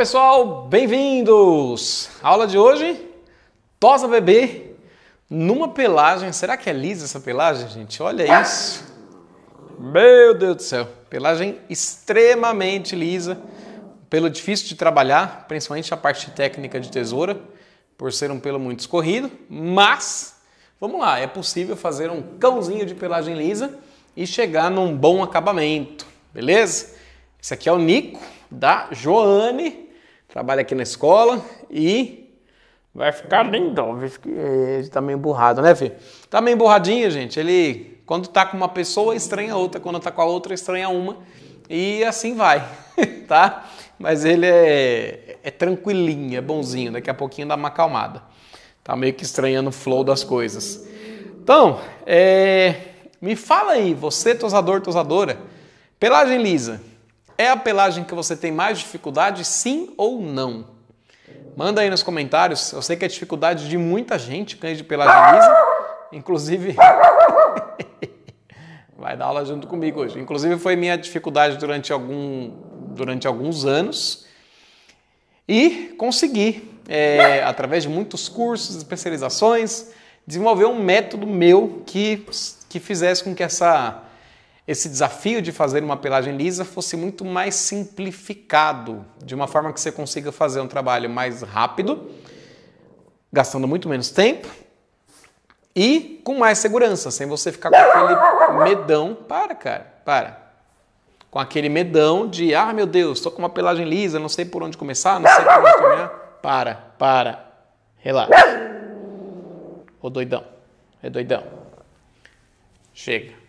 pessoal, bem-vindos! aula de hoje, tosa bebê numa pelagem. Será que é lisa essa pelagem, gente? Olha isso! Meu Deus do céu! Pelagem extremamente lisa, pelo difícil de trabalhar, principalmente a parte técnica de tesoura, por ser um pelo muito escorrido, mas vamos lá, é possível fazer um cãozinho de pelagem lisa e chegar num bom acabamento, beleza? Esse aqui é o Nico da Joane trabalha aqui na escola e vai ficar lindão. Então, ele tá meio emburrado, né, filho? Tá meio emburradinho, gente. Ele, quando tá com uma pessoa, estranha outra. Quando tá com a outra, estranha uma. E assim vai, tá? Mas ele é, é tranquilinho, é bonzinho. Daqui a pouquinho dá uma acalmada. Tá meio que estranhando o flow das coisas. Então, é... me fala aí, você, tosador, tosadora, pelagem lisa é a pelagem que você tem mais dificuldade, sim ou não? Manda aí nos comentários. Eu sei que é dificuldade de muita gente, cães de pelagem lisa. Inclusive. Vai dar aula junto comigo hoje. Inclusive, foi minha dificuldade durante, algum, durante alguns anos. E consegui, é, através de muitos cursos, especializações, desenvolver um método meu que, que fizesse com que essa esse desafio de fazer uma pelagem lisa fosse muito mais simplificado, de uma forma que você consiga fazer um trabalho mais rápido, gastando muito menos tempo e com mais segurança, sem você ficar com aquele medão. Para, cara, para. Com aquele medão de, ah, meu Deus, estou com uma pelagem lisa, não sei por onde começar, não sei por onde terminar. Para, para. Relaxa. Ô doidão, é doidão. Chega.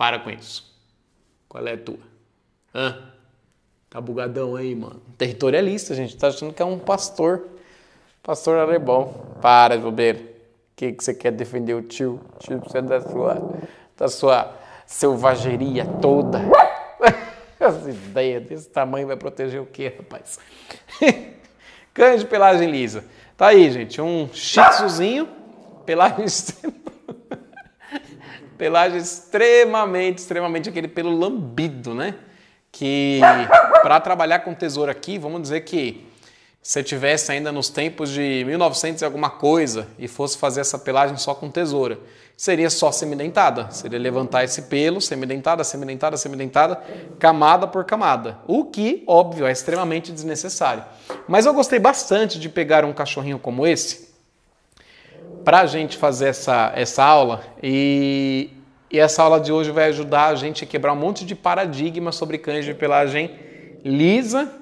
Para com isso. Qual é a tua? Hã? Tá bugadão aí, mano. Territorialista, gente. Tá achando que é um pastor. Pastor Arebol. Para de bobeira. O que, que você quer defender o tio? Tio, tio precisa é da sua, da sua selvageria toda. As ideias desse tamanho vai proteger o quê, rapaz? Cães de pelagem lisa. Tá aí, gente. Um shih pelagem extrema. Pelagem extremamente, extremamente aquele pelo lambido, né? Que para trabalhar com tesoura aqui, vamos dizer que se tivesse ainda nos tempos de 1900 e alguma coisa e fosse fazer essa pelagem só com tesoura, seria só semidentada. Seria levantar esse pelo, semidentada, semidentada, semidentada, camada por camada. O que, óbvio, é extremamente desnecessário. Mas eu gostei bastante de pegar um cachorrinho como esse para a gente fazer essa, essa aula e, e, essa aula de hoje vai ajudar a gente a quebrar um monte de paradigma sobre cães de pelagem lisa,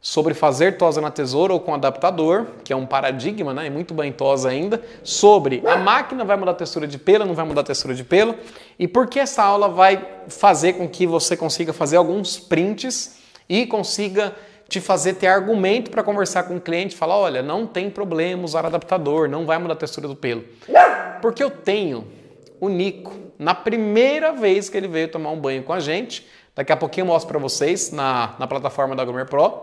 sobre fazer tosa na tesoura ou com adaptador, que é um paradigma, né? É muito bem tosa ainda, sobre a máquina vai mudar a textura de pelo, não vai mudar a textura de pelo, e porque essa aula vai fazer com que você consiga fazer alguns prints e consiga te fazer ter argumento para conversar com o cliente, falar, olha, não tem problema usar adaptador, não vai mudar a textura do pelo. Porque eu tenho o Nico, na primeira vez que ele veio tomar um banho com a gente, daqui a pouquinho eu mostro para vocês na, na plataforma da Gomer Pro,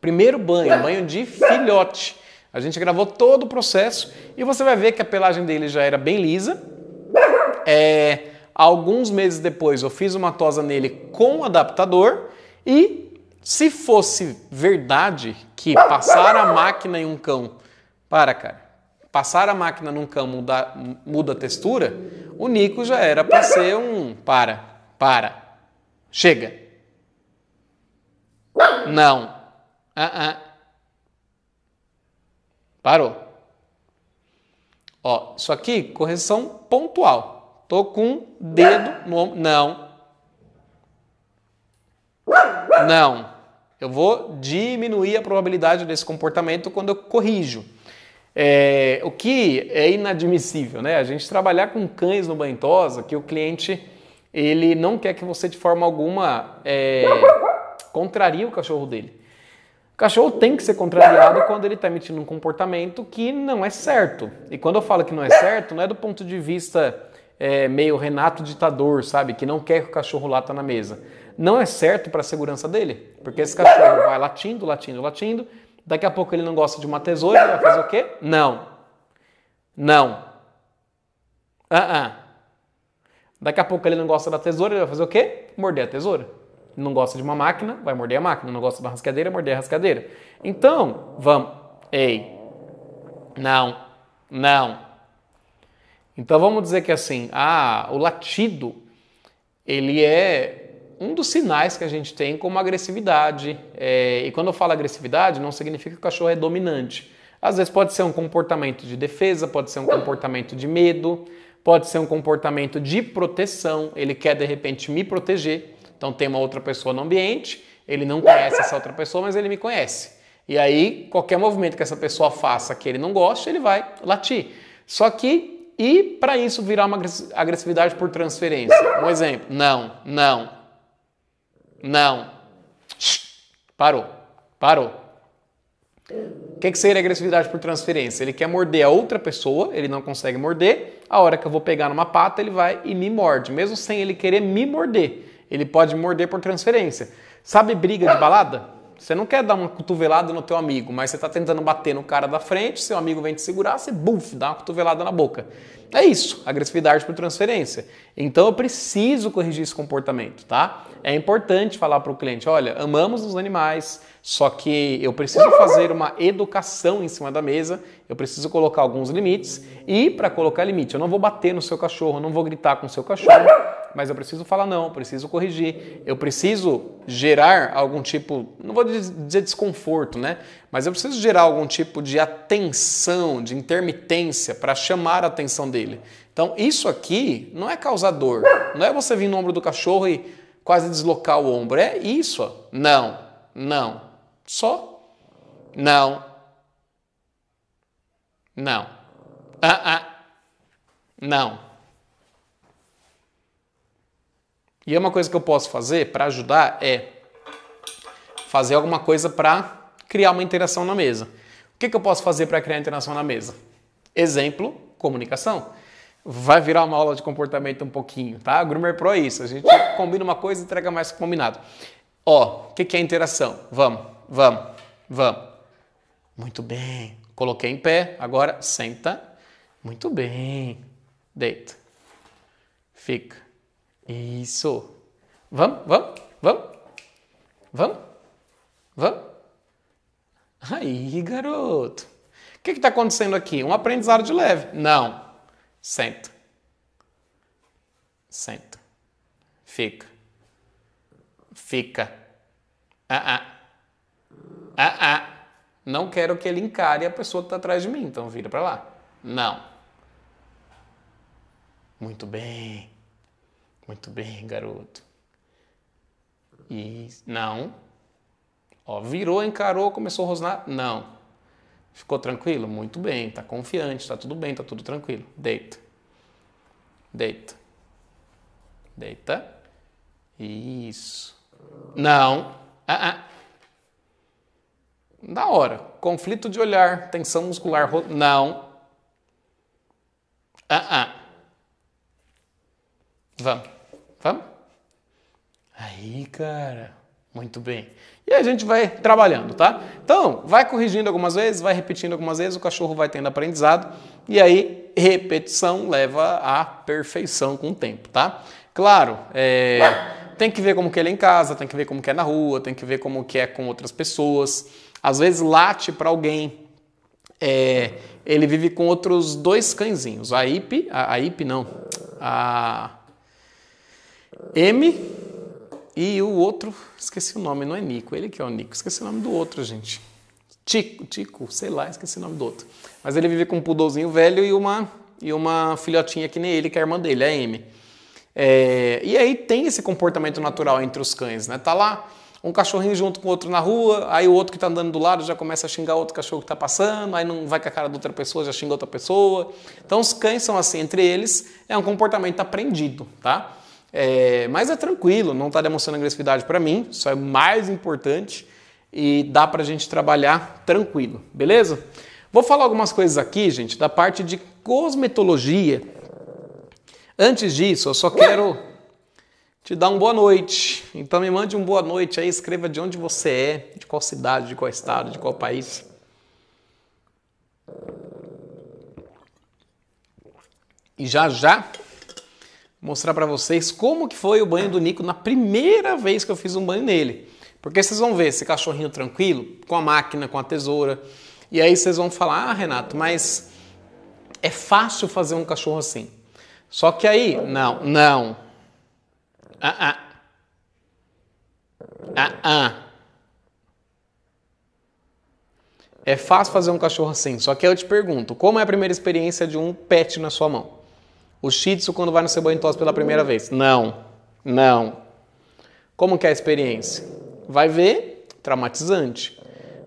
primeiro banho, banho de filhote. A gente gravou todo o processo e você vai ver que a pelagem dele já era bem lisa. É, alguns meses depois eu fiz uma tosa nele com adaptador e se fosse verdade que passar a máquina em um cão. Para, cara. Passar a máquina num cão muda, muda a textura, o Nico já era para ser um. Para, para. Chega. Não. Uh -uh. Parou. Ó, isso aqui, correção pontual. Tô com um dedo no ombro. Não. Não. Eu vou diminuir a probabilidade desse comportamento quando eu corrijo. É, o que é inadmissível, né? A gente trabalhar com cães no Bentosa, que o cliente ele não quer que você de forma alguma é, contrarie o cachorro dele. O cachorro tem que ser contrariado quando ele está emitindo um comportamento que não é certo. E quando eu falo que não é certo, não é do ponto de vista é, meio Renato ditador, sabe? Que não quer que o cachorro lata na mesa. Não é certo para a segurança dele. Porque esse cachorro vai latindo, latindo, latindo. Daqui a pouco ele não gosta de uma tesoura, ele vai fazer o quê? Não. Não. Ah, uh, -uh. Daqui a pouco ele não gosta da tesoura, ele vai fazer o quê? Morder a tesoura. Não gosta de uma máquina, vai morder a máquina. Não gosta da uma rascadeira, morder a rascadeira. Então, vamos. Ei. Não. Não. Então vamos dizer que assim, ah, o latido ele é um dos sinais que a gente tem como agressividade. É, e quando eu falo agressividade, não significa que o cachorro é dominante. Às vezes pode ser um comportamento de defesa, pode ser um comportamento de medo, pode ser um comportamento de proteção. Ele quer de repente me proteger. Então tem uma outra pessoa no ambiente, ele não conhece essa outra pessoa, mas ele me conhece. E aí, qualquer movimento que essa pessoa faça que ele não goste, ele vai latir. Só que, e para isso virar uma agressividade por transferência? Um exemplo: não, não, não. Parou. Parou. O que, é que seria agressividade por transferência? Ele quer morder a outra pessoa, ele não consegue morder. A hora que eu vou pegar numa pata, ele vai e me morde, mesmo sem ele querer me morder. Ele pode morder por transferência. Sabe briga de balada? Você não quer dar uma cotovelada no teu amigo, mas você está tentando bater no cara da frente, seu amigo vem te segurar, você buf, dá uma cotovelada na boca. É isso, agressividade por transferência. Então eu preciso corrigir esse comportamento, tá? É importante falar para o cliente, olha, amamos os animais, só que eu preciso fazer uma educação em cima da mesa, eu preciso colocar alguns limites e para colocar limite, eu não vou bater no seu cachorro, não vou gritar com o seu cachorro, mas eu preciso falar não, preciso corrigir, eu preciso gerar algum tipo, não vou dizer desconforto, né? Mas eu preciso gerar algum tipo de atenção, de intermitência para chamar a atenção dele. Então, isso aqui não é causar dor, não é você vir no ombro do cachorro e quase deslocar o ombro, é isso. Não, não, só? Não. Não. Ah, ah. Não. E é uma coisa que eu posso fazer para ajudar é fazer alguma coisa para criar uma interação na mesa. O que, que eu posso fazer para criar interação na mesa? Exemplo, comunicação. Vai virar uma aula de comportamento um pouquinho, tá? Groomer Pro é isso. A gente combina uma coisa e entrega mais combinado. Ó, o que, que é interação? Vamos vamos, vamos. Muito bem. Coloquei em pé, agora senta. Muito bem. Deita. Fica. Isso. Vamos, vamos, vamos. Vamos? Vamos? Aí, garoto. O que está acontecendo aqui? Um aprendizado de leve. Não. Senta. Senta. Fica. Fica. Ah, ah. Ah, ah, não quero que ele encare a pessoa que está atrás de mim, então vira para lá. Não. Muito bem. Muito bem, garoto. E não. Ó, virou, encarou, começou a rosnar. Não. Ficou tranquilo? Muito bem, está confiante, está tudo bem, está tudo tranquilo. Deita. Deita. Deita. Isso. Não. Ah, ah. Da hora. Conflito de olhar, tensão muscular. Ro... Não. Ah, uh ah. -uh. Vamos. Vamos? Aí, cara. Muito bem. E a gente vai trabalhando, tá? Então, vai corrigindo algumas vezes, vai repetindo algumas vezes, o cachorro vai tendo aprendizado. E aí, repetição leva à perfeição com o tempo, tá? Claro, é, tem que ver como que ele é em casa, tem que ver como que é na rua, tem que ver como que é com outras pessoas às vezes late para alguém. É, ele vive com outros dois cãezinhos, a IP, a, a IP não, a M e o outro, esqueci o nome, não é Nico, ele que é o Nico, esqueci o nome do outro, gente. Tico, Tico, sei lá, esqueci o nome do outro. Mas ele vive com um pudolzinho velho e uma e uma filhotinha que nem ele, que é a irmã dele, a M. É, e aí tem esse comportamento natural entre os cães, né? Tá lá um cachorrinho junto com outro na rua, aí o outro que está andando do lado já começa a xingar outro cachorro que está passando, aí não vai com a cara de outra pessoa, já xinga outra pessoa. Então os cães são assim, entre eles é um comportamento aprendido, tá? É, mas é tranquilo, não está demonstrando agressividade para mim, isso é mais importante e dá para a gente trabalhar tranquilo, beleza? Vou falar algumas coisas aqui, gente, da parte de cosmetologia. Antes disso, eu só quero te dar um boa noite. Então me mande um boa noite aí, escreva de onde você é, de qual cidade, de qual estado, de qual país. E já já mostrar para vocês como que foi o banho do Nico na primeira vez que eu fiz um banho nele. Porque vocês vão ver esse cachorrinho tranquilo, com a máquina, com a tesoura. E aí vocês vão falar, ah, Renato, mas é fácil fazer um cachorro assim. Só que aí, não, não, ah, ah. Ah, ah. É fácil fazer um cachorro assim, só que eu te pergunto, como é a primeira experiência de um pet na sua mão? O Shih Tzu quando vai no seu banho pela primeira vez? Não, não. Como que é a experiência? Vai ver, traumatizante.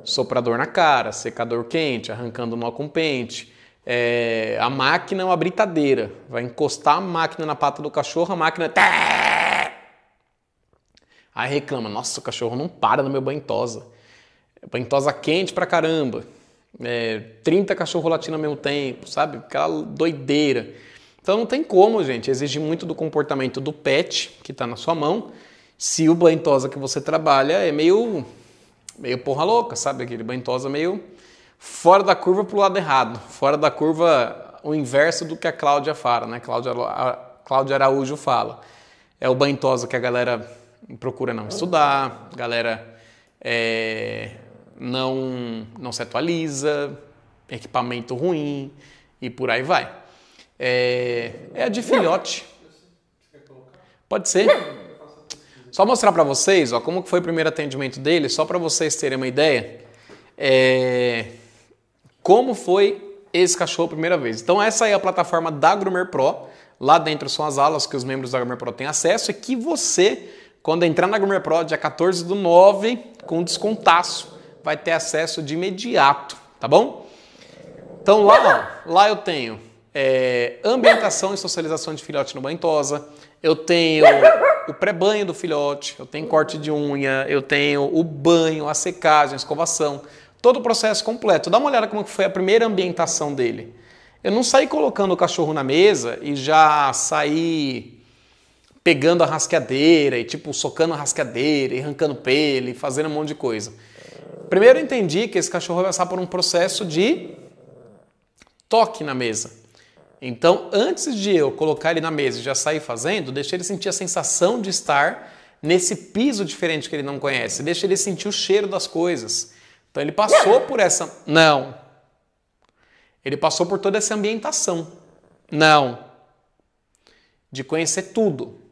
Soprador na cara, secador quente, arrancando nó com pente. É, a máquina é uma britadeira. Vai encostar a máquina na pata do cachorro, a máquina... Tá! Aí reclama, nossa, o cachorro não para no meu banhosa. Banhosa quente pra caramba. É, 30 cachorros latindo ao mesmo tempo, sabe? Aquela doideira. Então não tem como, gente, Exige muito do comportamento do pet que está na sua mão, se o banhosa que você trabalha é meio meio porra louca, sabe? Aquele banhosa meio fora da curva pro lado errado, fora da curva o inverso do que a Cláudia fala, né? Cláudia, a Cláudia Araújo fala. É o banhosa que a galera procura não estudar, galera é, não, não se atualiza, equipamento ruim e por aí vai. É, é a de filhote. Pode ser. Só mostrar para vocês ó, como que foi o primeiro atendimento dele, só para vocês terem uma ideia. É, como foi esse cachorro a primeira vez. Então essa é a plataforma da Groomer Pro. Lá dentro são as aulas que os membros da Groomer Pro têm acesso e que você quando entrar na Groomer Pro, dia 14 do 9, com descontaço, vai ter acesso de imediato, tá bom? Então lá, lá eu tenho é, ambientação e socialização de filhote no banhosa, eu tenho o pré-banho do filhote, eu tenho corte de unha, eu tenho o banho, a secagem, a escovação, todo o processo completo. Dá uma olhada como foi a primeira ambientação dele. Eu não saí colocando o cachorro na mesa e já saí pegando a rasqueadeira e tipo socando a rasqueadeira e arrancando pele, e fazendo um monte de coisa. Primeiro eu entendi que esse cachorro vai passar por um processo de toque na mesa. Então, antes de eu colocar ele na mesa e já sair fazendo, deixei ele sentir a sensação de estar nesse piso diferente que ele não conhece, deixa ele sentir o cheiro das coisas. Então ele passou por essa. Não. Ele passou por toda essa ambientação. Não. De conhecer tudo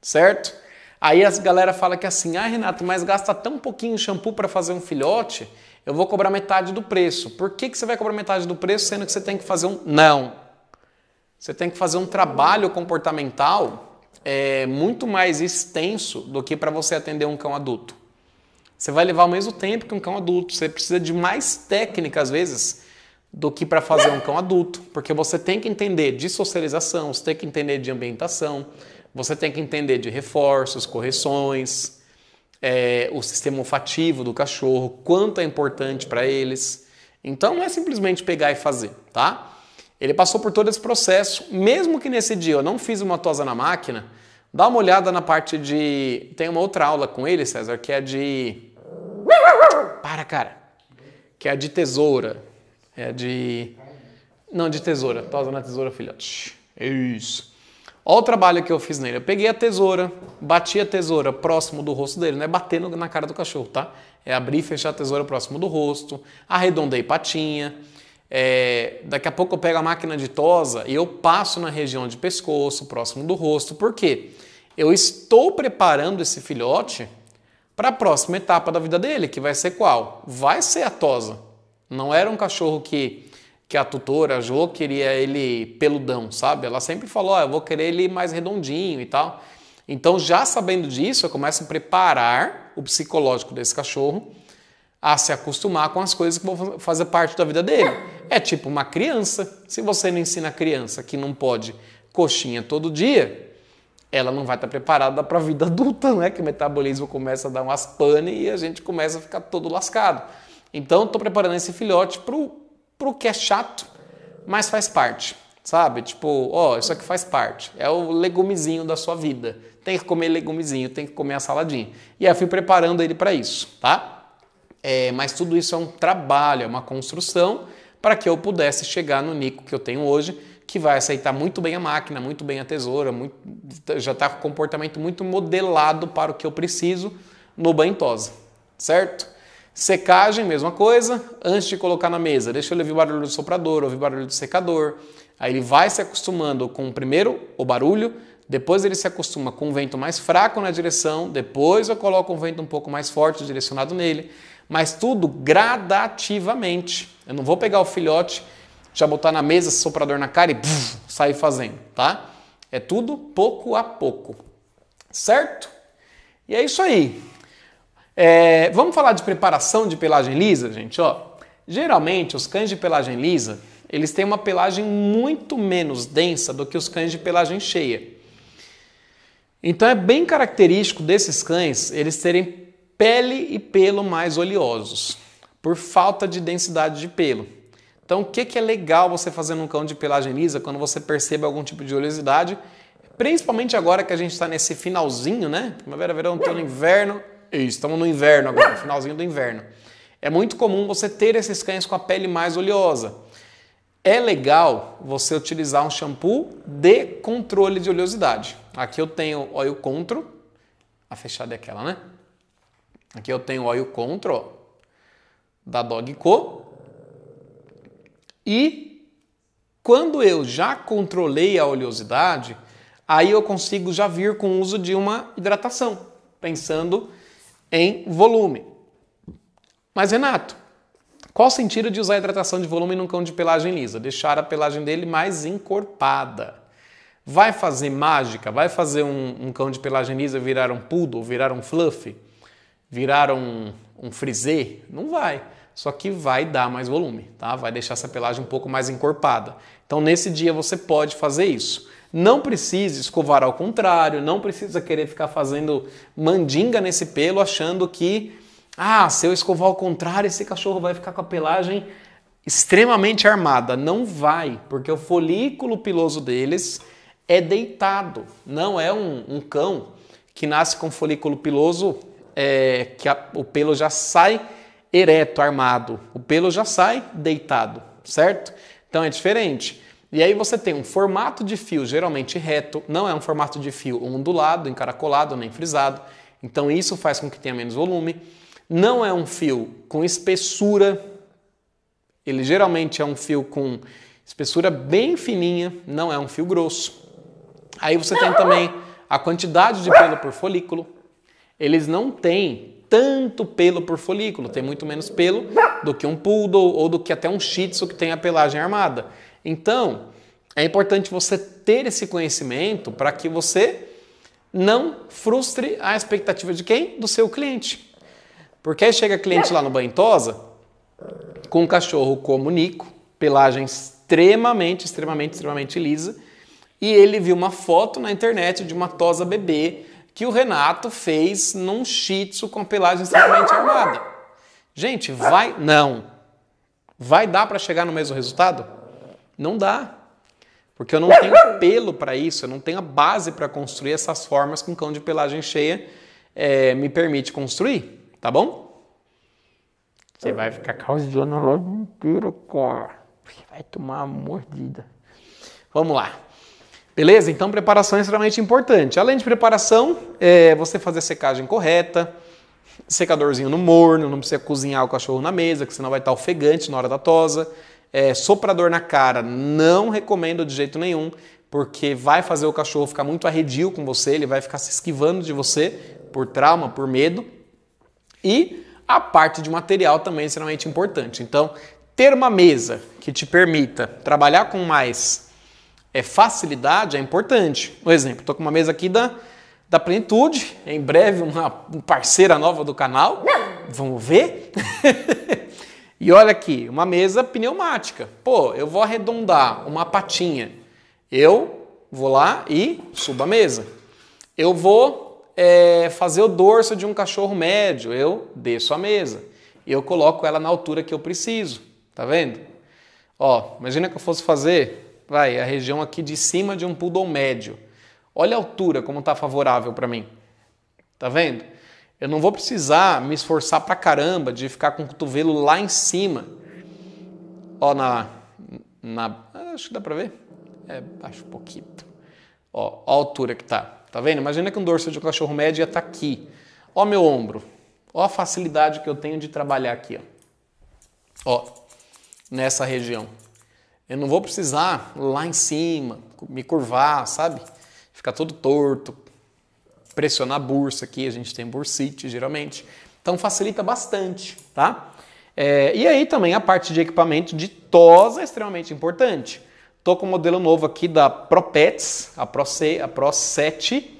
certo? Aí as galera fala que assim, ah Renato, mas gasta tão pouquinho shampoo para fazer um filhote, eu vou cobrar metade do preço. Por que, que você vai cobrar metade do preço sendo que você tem que fazer um. Não! Você tem que fazer um trabalho comportamental é, muito mais extenso do que para você atender um cão adulto. Você vai levar o mesmo tempo que um cão adulto. Você precisa de mais técnica, às vezes, do que para fazer um cão adulto. Porque você tem que entender de socialização, você tem que entender de ambientação, você tem que entender de reforços, correções, é, o sistema olfativo do cachorro, quanto é importante para eles. Então não é simplesmente pegar e fazer, tá? Ele passou por todo esse processo, mesmo que nesse dia eu não fiz uma tosa na máquina, dá uma olhada na parte de. Tem uma outra aula com ele, César, que é de. Para, cara! Que é de tesoura. É de. Não, de tesoura. Tosa na tesoura, filhote. É isso. Olha o trabalho que eu fiz nele. Eu peguei a tesoura, bati a tesoura próximo do rosto dele, não é bater na cara do cachorro, tá? É abrir e fechar a tesoura próximo do rosto, arredondei patinha. É... daqui a pouco eu pego a máquina de tosa e eu passo na região de pescoço, próximo do rosto. Por quê? Eu estou preparando esse filhote para a próxima etapa da vida dele, que vai ser qual? Vai ser a tosa. Não era um cachorro que que a tutora, a Jo, queria ele peludão, sabe? Ela sempre falou, oh, eu vou querer ele mais redondinho e tal. Então, já sabendo disso, eu começo a preparar o psicológico desse cachorro a se acostumar com as coisas que vão fazer parte da vida dele. É tipo uma criança. Se você não ensina a criança que não pode coxinha todo dia, ela não vai estar preparada para a vida adulta, né? Que o metabolismo começa a dar umas pane e a gente começa a ficar todo lascado. Então, estou preparando esse filhote pro que é chato, mas faz parte, sabe? Tipo, ó, isso aqui faz parte. É o legumezinho da sua vida. Tem que comer legumezinho, tem que comer a saladinha. E aí eu fui preparando ele para isso, tá? É, mas tudo isso é um trabalho, é uma construção para que eu pudesse chegar no Nico que eu tenho hoje, que vai aceitar muito bem a máquina, muito bem a tesoura, muito, já está com comportamento muito modelado para o que eu preciso no Bantosa, certo? Secagem, mesma coisa. Antes de colocar na mesa, deixa ele ouvir o barulho do soprador, ouvir o barulho do secador. Aí ele vai se acostumando com primeiro o barulho, depois ele se acostuma com o vento mais fraco na direção, depois eu coloco um vento um pouco mais forte direcionado nele, mas tudo gradativamente. Eu não vou pegar o filhote, já botar na mesa, soprador na cara e sair fazendo, tá? É tudo pouco a pouco, certo? E é isso aí. É, vamos falar de preparação de pelagem lisa, gente. Ó, geralmente os cães de pelagem lisa eles têm uma pelagem muito menos densa do que os cães de pelagem cheia. Então é bem característico desses cães eles terem pele e pelo mais oleosos por falta de densidade de pelo. Então, o que, que é legal você fazer num cão de pelagem lisa quando você percebe algum tipo de oleosidade? Principalmente agora que a gente está nesse finalzinho, né? Primavera, verão, outono, inverno. Isso, estamos no inverno agora, finalzinho do inverno. É muito comum você ter esses cães com a pele mais oleosa. É legal você utilizar um shampoo de controle de oleosidade. Aqui eu tenho óleo control. A fechada é aquela, né? Aqui eu tenho óleo control da Dog Co. E quando eu já controlei a oleosidade, aí eu consigo já vir com o uso de uma hidratação, pensando em volume. Mas, Renato, qual o sentido de usar a hidratação de volume num cão de pelagem lisa? Deixar a pelagem dele mais encorpada. Vai fazer mágica? Vai fazer um, um cão de pelagem lisa virar um poodle, virar um fluff, virar um, um frisê? Não vai. Só que vai dar mais volume, tá? Vai deixar essa pelagem um pouco mais encorpada. Então, nesse dia, você pode fazer isso. Não precisa escovar ao contrário, não precisa querer ficar fazendo mandinga nesse pelo achando que, ah, se eu escovar ao contrário, esse cachorro vai ficar com a pelagem extremamente armada. Não vai, porque o folículo piloso deles é deitado, não é um, um cão que nasce com folículo piloso, é, que a, o pelo já sai ereto, armado. O pelo já sai deitado, certo? Então é diferente. E aí você tem um formato de fio geralmente reto, não é um formato de fio ondulado, encaracolado nem frisado, então isso faz com que tenha menos volume. Não é um fio com espessura, ele geralmente é um fio com espessura bem fininha, não é um fio grosso. Aí você tem também a quantidade de pelo por folículo. Eles não têm tanto pelo por folículo, tem muito menos pelo do que um poodle ou do que até um shih tzu que tem a pelagem armada. Então, é importante você ter esse conhecimento para que você não frustre a expectativa de quem? Do seu cliente. Porque aí chega cliente lá no Bantosa com um cachorro como Nico, pelagem extremamente, extremamente, extremamente lisa, e ele viu uma foto na internet de uma tosa bebê que o Renato fez num shih tzu com a pelagem extremamente armada. Gente, vai não. Vai dar para chegar no mesmo resultado? Não dá. Porque eu não tenho pelo para isso, eu não tenho a base para construir essas formas que um cão de pelagem cheia é, me permite construir, tá bom? Você vai ficar causando a loja inteira, cara. Você vai tomar uma mordida. Vamos lá. Beleza? Então, preparação é extremamente importante. Além de preparação, é você fazer a secagem correta, secadorzinho no morno, não precisa cozinhar o cachorro na mesa, que senão vai estar ofegante na hora da tosa é, soprador na cara, não recomendo de jeito nenhum, porque vai fazer o cachorro ficar muito arredio com você, ele vai ficar se esquivando de você por trauma, por medo. E a parte de material também é extremamente importante. Então, ter uma mesa que te permita trabalhar com mais é, facilidade é importante. Um exemplo, estou com uma mesa aqui da, da Plenitude, em breve uma parceira nova do canal. Vamos ver? E olha aqui, uma mesa pneumática. Pô, eu vou arredondar uma patinha. Eu vou lá e subo a mesa. Eu vou é, fazer o dorso de um cachorro médio. Eu desço a mesa. Eu coloco ela na altura que eu preciso. Tá vendo? Ó, imagina que eu fosse fazer, vai, a região aqui de cima de um poodle médio. Olha a altura como está favorável para mim. Tá vendo? Eu não vou precisar me esforçar pra caramba de ficar com o cotovelo lá em cima. Ó, na. na acho que dá pra ver. É, acho um pouquinho. Ó, ó a altura que tá. Tá vendo? Imagina que um dorso de um cachorro médio ia estar tá aqui. Ó meu ombro. Ó a facilidade que eu tenho de trabalhar aqui, ó. Ó, nessa região. Eu não vou precisar lá em cima, me curvar, sabe? Ficar todo torto, pressionar a bursa aqui, a gente tem bursite geralmente. Então facilita bastante, tá? É, e aí também a parte de equipamento de tosa é extremamente importante. tô com um modelo novo aqui da ProPets, a Pro, C, a Pro 7.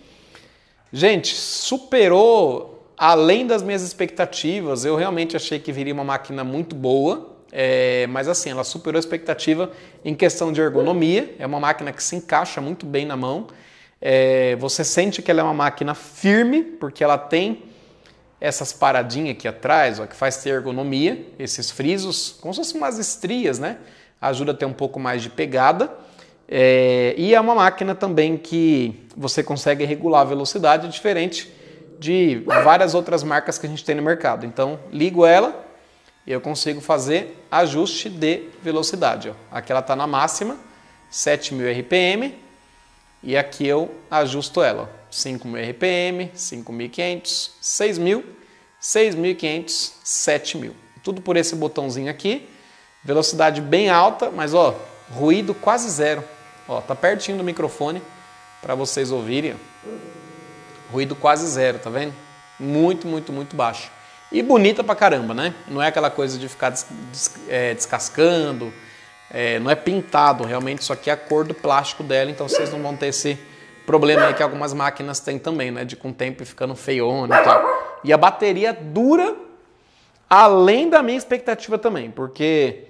Gente, superou além das minhas expectativas. Eu realmente achei que viria uma máquina muito boa, é, mas assim, ela superou a expectativa em questão de ergonomia. É uma máquina que se encaixa muito bem na mão. É, você sente que ela é uma máquina firme, porque ela tem essas paradinhas aqui atrás, ó, que faz ter ergonomia, esses frisos, como se fossem umas estrias, né? Ajuda a ter um pouco mais de pegada. É, e é uma máquina também que você consegue regular a velocidade, diferente de várias outras marcas que a gente tem no mercado. Então, ligo ela e eu consigo fazer ajuste de velocidade. Ó. Aqui ela está na máxima, 7.000 RPM, e aqui eu ajusto ela. 5.000 RPM, 5.500, 6.000, 6.500, 7.000. Tudo por esse botãozinho aqui. Velocidade bem alta, mas ó, ruído quase zero. Ó, tá pertinho do microfone para vocês ouvirem. Ruído quase zero, tá vendo? Muito, muito, muito baixo. E bonita pra caramba, né? Não é aquela coisa de ficar des, des, é, descascando, é, não é pintado realmente, só que é a cor do plástico dela, então vocês não vão ter esse problema aí que algumas máquinas têm também, né? De com o tempo ficando feiona e tal. E a bateria dura além da minha expectativa também, porque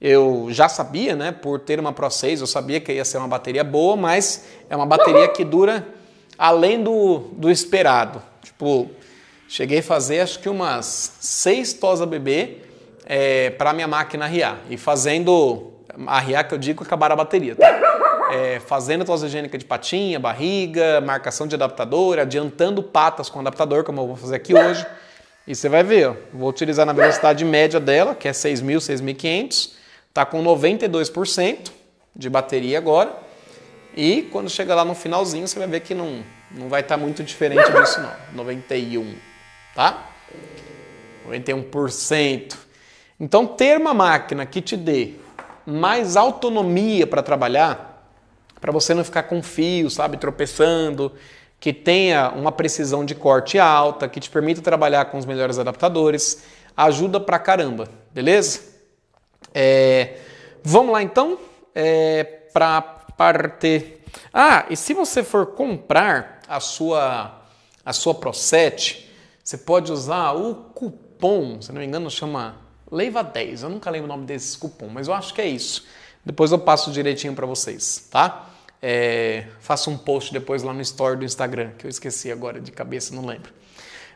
eu já sabia, né, por ter uma Pro 6, eu sabia que ia ser uma bateria boa, mas é uma bateria que dura além do, do esperado. Tipo, cheguei a fazer acho que umas seis tosa bebê é, para minha máquina riar. E fazendo Arriar que eu digo é acabar a bateria, tá? É, fazendo tosa higiênica de patinha, barriga, marcação de adaptador, adiantando patas com adaptador, como eu vou fazer aqui hoje. E você vai ver, ó, vou utilizar na velocidade média dela, que é 6.000, 6.500. Tá com 92% de bateria agora. E quando chega lá no finalzinho, você vai ver que não, não vai estar tá muito diferente disso não. 91, tá? 91%. Então ter uma máquina que te dê mais autonomia para trabalhar, para você não ficar com fio, sabe, tropeçando, que tenha uma precisão de corte alta, que te permita trabalhar com os melhores adaptadores, ajuda pra caramba, beleza? É, vamos lá então é, para parte. Ah, e se você for comprar a sua a sua Pro 7, você pode usar o cupom, se não me engano chama Leiva 10, eu nunca lembro o nome desse cupom, mas eu acho que é isso. Depois eu passo direitinho para vocês, tá? É, faço um post depois lá no story do Instagram, que eu esqueci agora de cabeça, não lembro.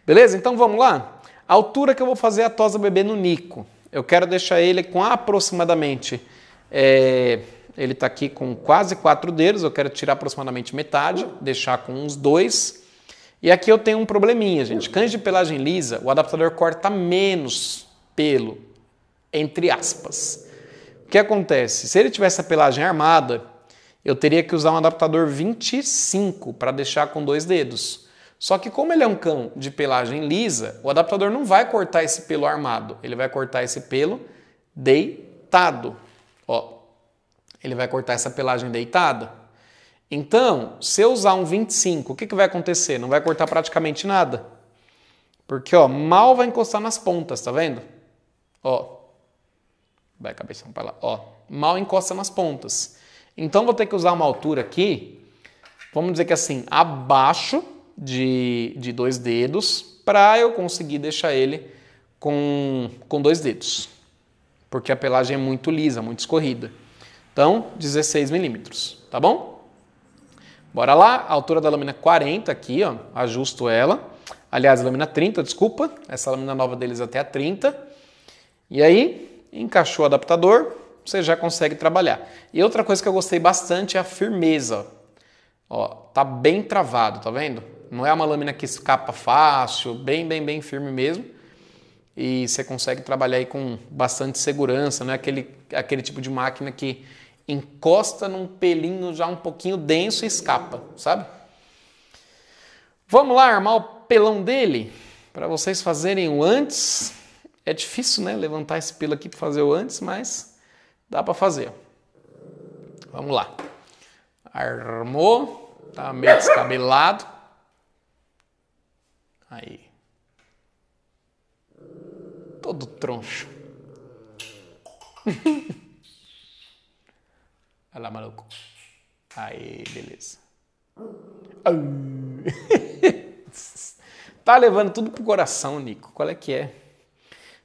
Beleza? Então vamos lá? A altura que eu vou fazer a tosa bebê no Nico. Eu quero deixar ele com aproximadamente. É, ele está aqui com quase quatro dedos, eu quero tirar aproximadamente metade, deixar com uns dois. E aqui eu tenho um probleminha, gente. Cães de pelagem lisa, o adaptador corta menos pelo entre aspas. O que acontece? Se ele tivesse a pelagem armada, eu teria que usar um adaptador 25 para deixar com dois dedos. Só que como ele é um cão de pelagem lisa, o adaptador não vai cortar esse pelo armado, ele vai cortar esse pelo deitado. Ó, ele vai cortar essa pelagem deitada. Então, se eu usar um 25, o que, que vai acontecer? Não vai cortar praticamente nada. Porque ó, mal vai encostar nas pontas, tá vendo? Ó, Vai, cabeção, para lá. Ó, mal encosta nas pontas. Então vou ter que usar uma altura aqui, vamos dizer que assim, abaixo de, de dois dedos, para eu conseguir deixar ele com, com dois dedos. Porque a pelagem é muito lisa, muito escorrida. Então, 16 milímetros, tá bom? Bora lá, a altura da lâmina 40 aqui, ó, ajusto ela. Aliás, lâmina 30, desculpa, essa lâmina nova deles é até a 30. E aí, Encaixou o adaptador, você já consegue trabalhar. E outra coisa que eu gostei bastante é a firmeza. Ó, tá bem travado, tá vendo? Não é uma lâmina que escapa fácil, bem, bem, bem firme mesmo. E você consegue trabalhar aí com bastante segurança, não é aquele, aquele tipo de máquina que encosta num pelinho já um pouquinho denso e escapa, sabe? Vamos lá armar o pelão dele para vocês fazerem o antes é difícil, né, levantar esse pelo aqui para fazer o antes, mas dá para fazer. Vamos lá. Armou, tá meio descabelado. Aí. Todo troncho. Olha lá, maluco. Aí, beleza. tá levando tudo pro coração, Nico. Qual é que é?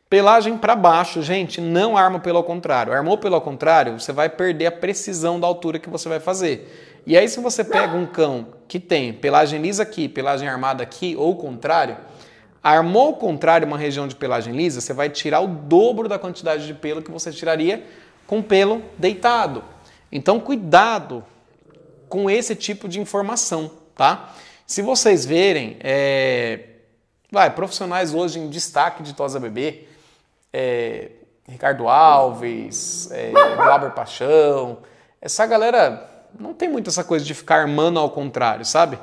Pelagem para baixo, gente, não arma pelo contrário. Armou pelo contrário, você vai perder a precisão da altura que você vai fazer. E aí, se você pega um cão que tem pelagem lisa aqui, pelagem armada aqui, ou o contrário, armou o contrário uma região de pelagem lisa, você vai tirar o dobro da quantidade de pelo que você tiraria com pelo deitado. Então, cuidado com esse tipo de informação, tá? Se vocês verem, é... vai, profissionais hoje em destaque de tosa bebê, é, Ricardo Alves, é, Glauber Paixão. Essa galera não tem muito essa coisa de ficar armando ao contrário, sabe?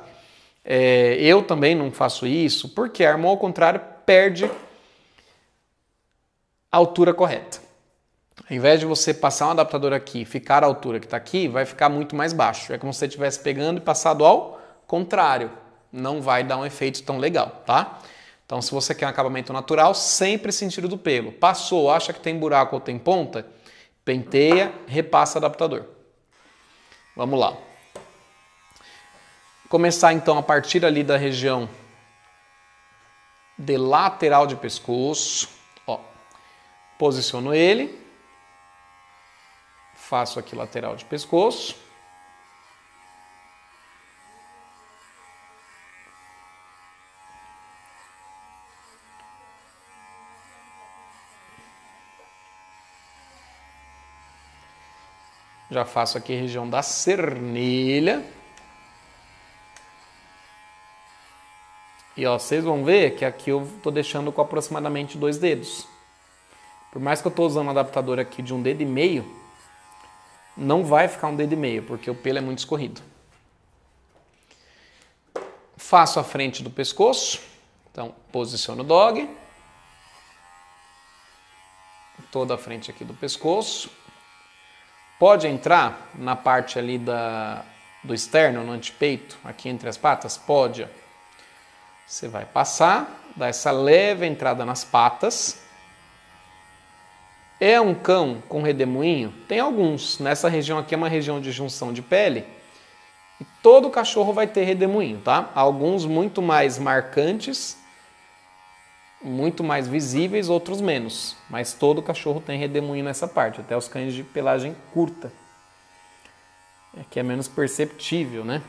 É, eu também não faço isso, porque armou ao contrário perde a altura correta. Ao invés de você passar um adaptador aqui ficar a altura que está aqui, vai ficar muito mais baixo. É como se você estivesse pegando e passado ao contrário. Não vai dar um efeito tão legal, tá? Então, se você quer um acabamento natural, sempre sentido do pelo. Passou, acha que tem buraco ou tem ponta, penteia, repassa adaptador. Vamos lá. Começar então a partir ali da região de lateral de pescoço. Ó, posiciono ele, faço aqui lateral de pescoço Já faço aqui a região da cernilha. E ó, vocês vão ver que aqui eu tô deixando com aproximadamente dois dedos. Por mais que eu tô usando um adaptador aqui de um dedo e meio, não vai ficar um dedo e meio, porque o pelo é muito escorrido. Faço a frente do pescoço. Então, posiciono o dog. Toda a frente aqui do pescoço. Pode entrar na parte ali da, do externo, no antepeito, aqui entre as patas? Pode. Você vai passar, dá essa leve entrada nas patas. É um cão com redemoinho? Tem alguns. Nessa região aqui é uma região de junção de pele. E todo cachorro vai ter redemoinho, tá? Alguns muito mais marcantes muito mais visíveis, outros menos. Mas todo cachorro tem redemoinho nessa parte, até os cães de pelagem curta, é que é menos perceptível, né?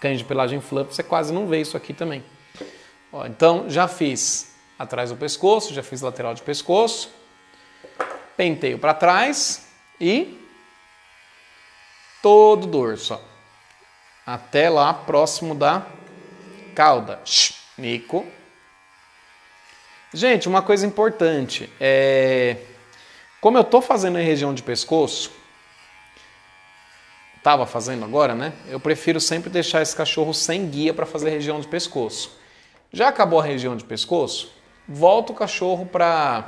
Cães de pelagem fluff, você quase não vê isso aqui também. Ó, então, já fiz atrás do pescoço, já fiz lateral de pescoço, penteio para trás e todo o dorso, ó. até lá próximo da cauda. Nico, Gente, uma coisa importante é como eu tô fazendo em região de pescoço, tava fazendo agora, né? Eu prefiro sempre deixar esse cachorro sem guia para fazer região de pescoço. Já acabou a região de pescoço? Volta o cachorro para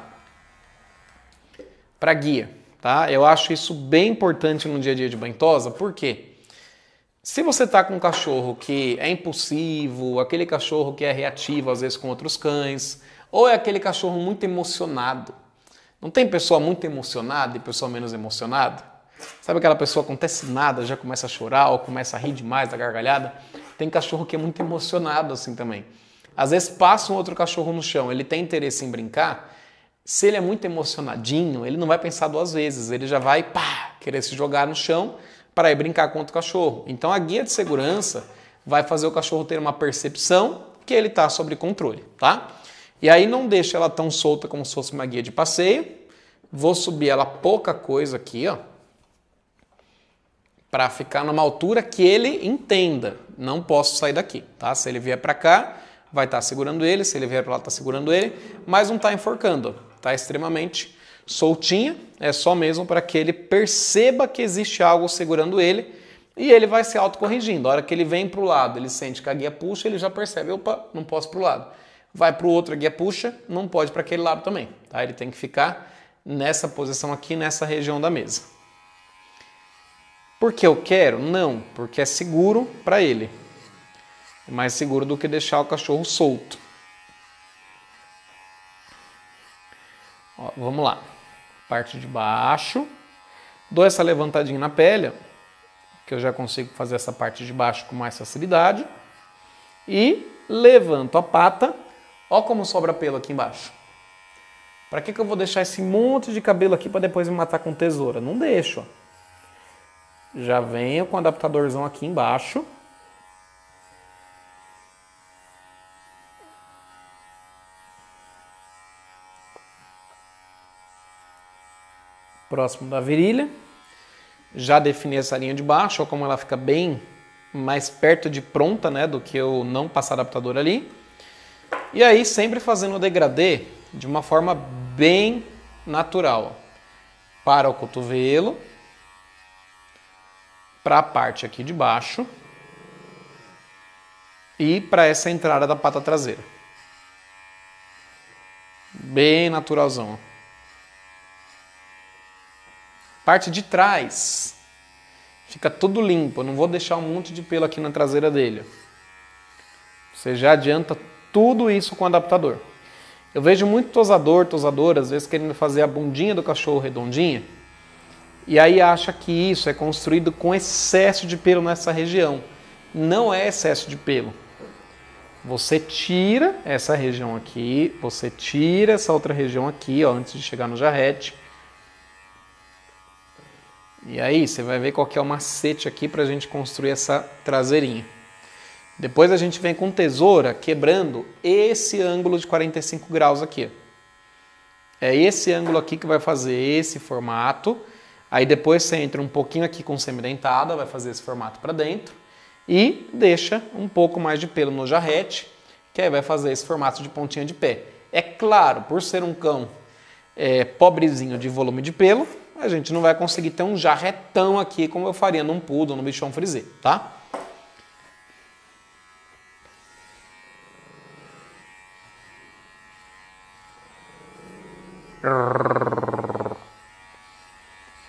para guia, tá? Eu acho isso bem importante no dia a dia de bentosa, por quê? Se você está com um cachorro que é impulsivo, aquele cachorro que é reativo às vezes com outros cães, ou é aquele cachorro muito emocionado? Não tem pessoa muito emocionada e pessoa menos emocionada? Sabe aquela pessoa acontece nada, já começa a chorar ou começa a rir demais da gargalhada? Tem cachorro que é muito emocionado assim também. Às vezes passa um outro cachorro no chão, ele tem interesse em brincar. Se ele é muito emocionadinho, ele não vai pensar duas vezes, ele já vai pá, querer se jogar no chão para ir brincar com outro cachorro. Então a guia de segurança vai fazer o cachorro ter uma percepção que ele está sob controle, tá? E aí não deixa ela tão solta como se fosse uma guia de passeio. Vou subir ela pouca coisa aqui, ó. Para ficar numa altura que ele entenda. Não posso sair daqui, tá? Se ele vier para cá, vai estar tá segurando ele. Se ele vier para lá, está segurando ele. Mas não está enforcando, Está extremamente soltinha. É só mesmo para que ele perceba que existe algo segurando ele. E ele vai se autocorrigindo. A hora que ele vem para o lado, ele sente que a guia puxa, ele já percebe, opa, não posso para o lado vai para o outro aqui é puxa, não pode para aquele lado também, tá? Ele tem que ficar nessa posição aqui, nessa região da mesa. Porque eu quero? Não, porque é seguro para ele. É mais seguro do que deixar o cachorro solto. Ó, vamos lá. Parte de baixo. Dou essa levantadinha na pele, que eu já consigo fazer essa parte de baixo com mais facilidade. E levanto a pata Ó como sobra pelo aqui embaixo. Para que, que eu vou deixar esse monte de cabelo aqui para depois me matar com tesoura? Não deixo. Já venho com o adaptadorzão aqui embaixo. Próximo da virilha. Já defini essa linha de baixo, ó como ela fica bem mais perto de pronta, né, do que eu não passar adaptador ali. E aí sempre fazendo o degradê de uma forma bem natural. Para o cotovelo, para a parte aqui de baixo e para essa entrada da pata traseira. Bem naturalzão. Parte de trás fica tudo limpo, eu não vou deixar um monte de pelo aqui na traseira dele. Você já adianta tudo isso com adaptador. Eu vejo muito tosador, tosador, às vezes querendo fazer a bundinha do cachorro redondinha, e aí acha que isso é construído com excesso de pelo nessa região. Não é excesso de pelo. Você tira essa região aqui, você tira essa outra região aqui, ó, antes de chegar no jarrete. E aí você vai ver qual que é o macete aqui para a gente construir essa traseirinha. Depois a gente vem com tesoura quebrando esse ângulo de 45 graus aqui. É esse ângulo aqui que vai fazer esse formato. Aí depois você entra um pouquinho aqui com semidentada, vai fazer esse formato para dentro. E deixa um pouco mais de pelo no jarrete, que aí vai fazer esse formato de pontinha de pé. É claro, por ser um cão é, pobrezinho de volume de pelo, a gente não vai conseguir ter um jarretão aqui como eu faria num poodle, no bichão frisê, tá?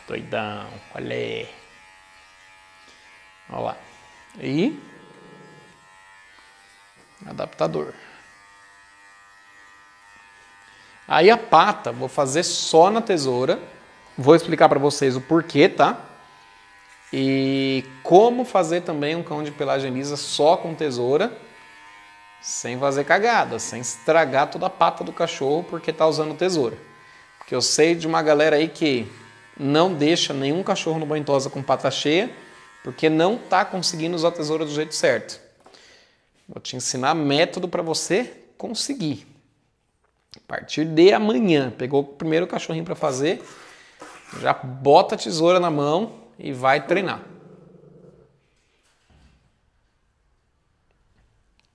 Doidão, qual é? Olha lá. E adaptador. Aí a pata, vou fazer só na tesoura. Vou explicar para vocês o porquê, tá? E como fazer também um cão de pelagem lisa só com tesoura, sem fazer cagada, sem estragar toda a pata do cachorro porque tá usando tesoura. Que eu sei de uma galera aí que não deixa nenhum cachorro no banhosa com pata cheia, porque não está conseguindo usar a tesoura do jeito certo. Vou te ensinar método para você conseguir. A partir de amanhã, pegou o primeiro cachorrinho para fazer, já bota a tesoura na mão e vai treinar.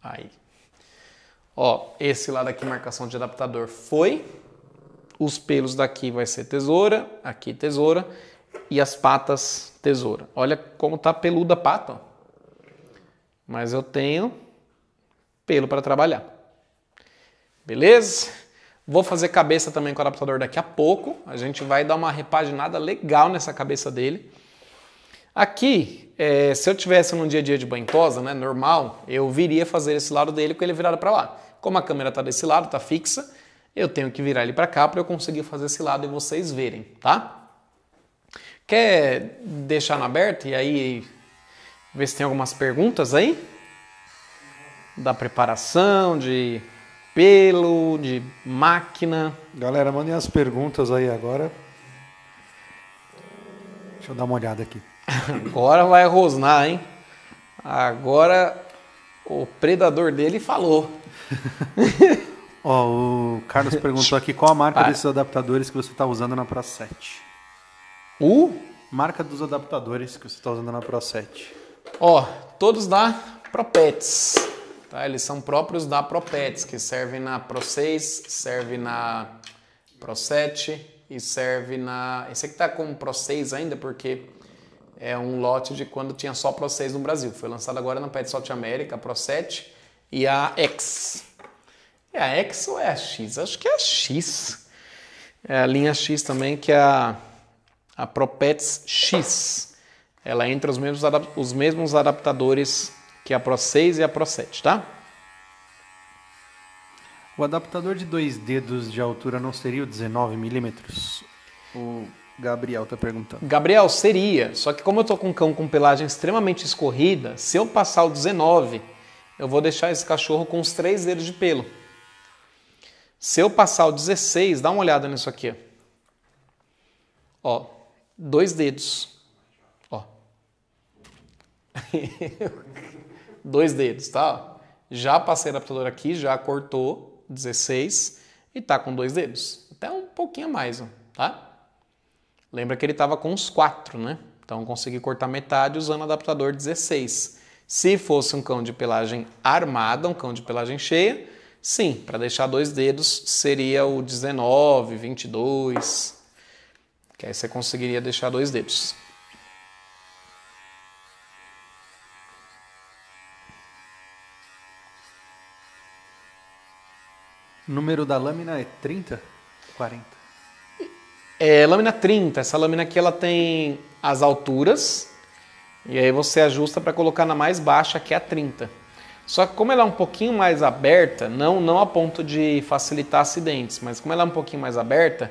Aí. Ó, esse lado aqui, marcação de adaptador, foi. Os pelos daqui vai ser tesoura, aqui tesoura e as patas tesoura. Olha como tá peluda a pata, ó. mas eu tenho pelo para trabalhar. Beleza? Vou fazer cabeça também com o adaptador daqui a pouco. A gente vai dar uma repaginada legal nessa cabeça dele. Aqui, é, se eu tivesse num dia a dia de banhosa, né, normal, eu viria fazer esse lado dele com ele virado para lá. Como a câmera está desse lado, está fixa, eu tenho que virar ele para cá para eu conseguir fazer esse lado e vocês verem, tá? Quer deixar no aberto e aí ver se tem algumas perguntas aí? Da preparação, de pelo, de máquina. Galera, mandem as perguntas aí agora. Deixa eu dar uma olhada aqui. Agora vai rosnar, hein? Agora o predador dele falou. Ó, o Carlos perguntou aqui qual a marca desses adaptadores que você está usando na Pro 7. O? Marca dos adaptadores que você está usando na Pro 7. Ó, todos da Propets. Tá? Eles são próprios da Propets, que servem na Pro 6, serve na Pro 7 e serve na. Esse aqui tá com Pro 6 ainda, porque é um lote de quando tinha só Pro 6 no Brasil. Foi lançado agora na Pet South America, a Pro 7 e a X. É a X ou é a X? Acho que é a X. É a linha X também, que é a, a ProPets X. Ela é entra os mesmos, os mesmos adaptadores que a Pro 6 e a Pro 7, tá? O adaptador de dois dedos de altura não seria o 19mm? O Gabriel tá perguntando. Gabriel, seria. Só que como eu tô com um cão com pelagem extremamente escorrida, se eu passar o 19, eu vou deixar esse cachorro com os três dedos de pelo. Se eu passar o 16, dá uma olhada nisso aqui. Ó, dois dedos. Ó. dois dedos, tá? Já passei o adaptador aqui, já cortou 16 e tá com dois dedos. Até um pouquinho a mais, tá? Lembra que ele tava com uns quatro, né? Então consegui cortar metade usando o adaptador 16. Se fosse um cão de pelagem armada, um cão de pelagem cheia, Sim, para deixar dois dedos seria o 19, 22, que aí você conseguiria deixar dois dedos. O número da lâmina é 30? 40? É, lâmina 30. Essa lâmina aqui ela tem as alturas e aí você ajusta para colocar na mais baixa, que é a 30. Só que como ela é um pouquinho mais aberta, não, não a ponto de facilitar acidentes, mas como ela é um pouquinho mais aberta,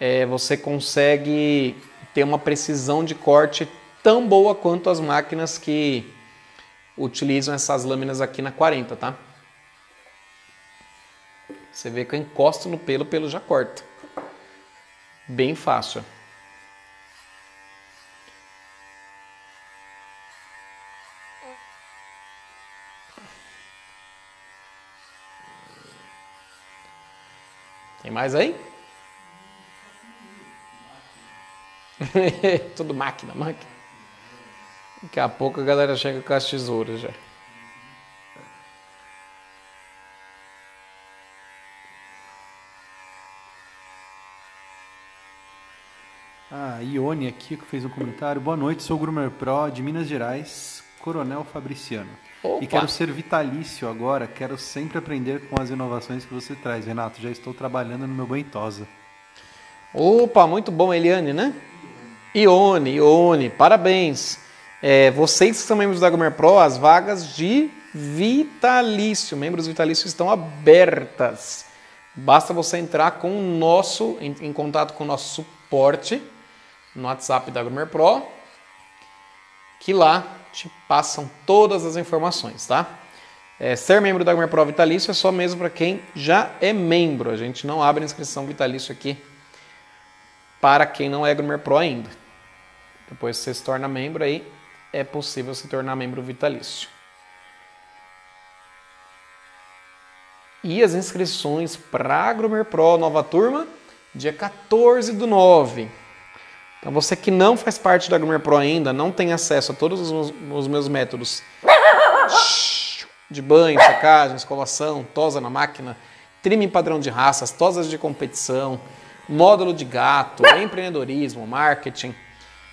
é, você consegue ter uma precisão de corte tão boa quanto as máquinas que utilizam essas lâminas aqui na 40, tá? Você vê que eu encosto no pelo, pelo já corta. Bem fácil. Tem mais aí? Tudo máquina, máquina. Daqui a pouco a galera chega com as tesouras já. A ah, Ione aqui que fez um comentário. Boa noite, sou o Groomer Pro de Minas Gerais, Coronel Fabriciano. Opa. E quero ser vitalício agora, quero sempre aprender com as inovações que você traz. Renato, já estou trabalhando no meu Bentosa. Opa, muito bom, Eliane, né? Ione, Ione, parabéns. É, vocês que são membros da Gomer Pro, as vagas de vitalício, membros vitalícios estão abertas. Basta você entrar com o nosso, em, em contato com o nosso suporte no WhatsApp da Gomer Pro, que lá te passam todas as informações, tá? É, ser membro da Gourmet Pro Vitalício é só mesmo para quem já é membro. A gente não abre inscrição vitalício aqui para quem não é Gourmet Pro ainda. Depois que você se torna membro aí, é possível se tornar membro vitalício. E as inscrições para a Gromer Pro nova turma, dia 14 do 9. Então você que não faz parte da Groomer Pro ainda, não tem acesso a todos os, meus métodos de banho, secagem, escovação, tosa na máquina, trim em padrão de raças, tosas de competição, módulo de gato, empreendedorismo, marketing.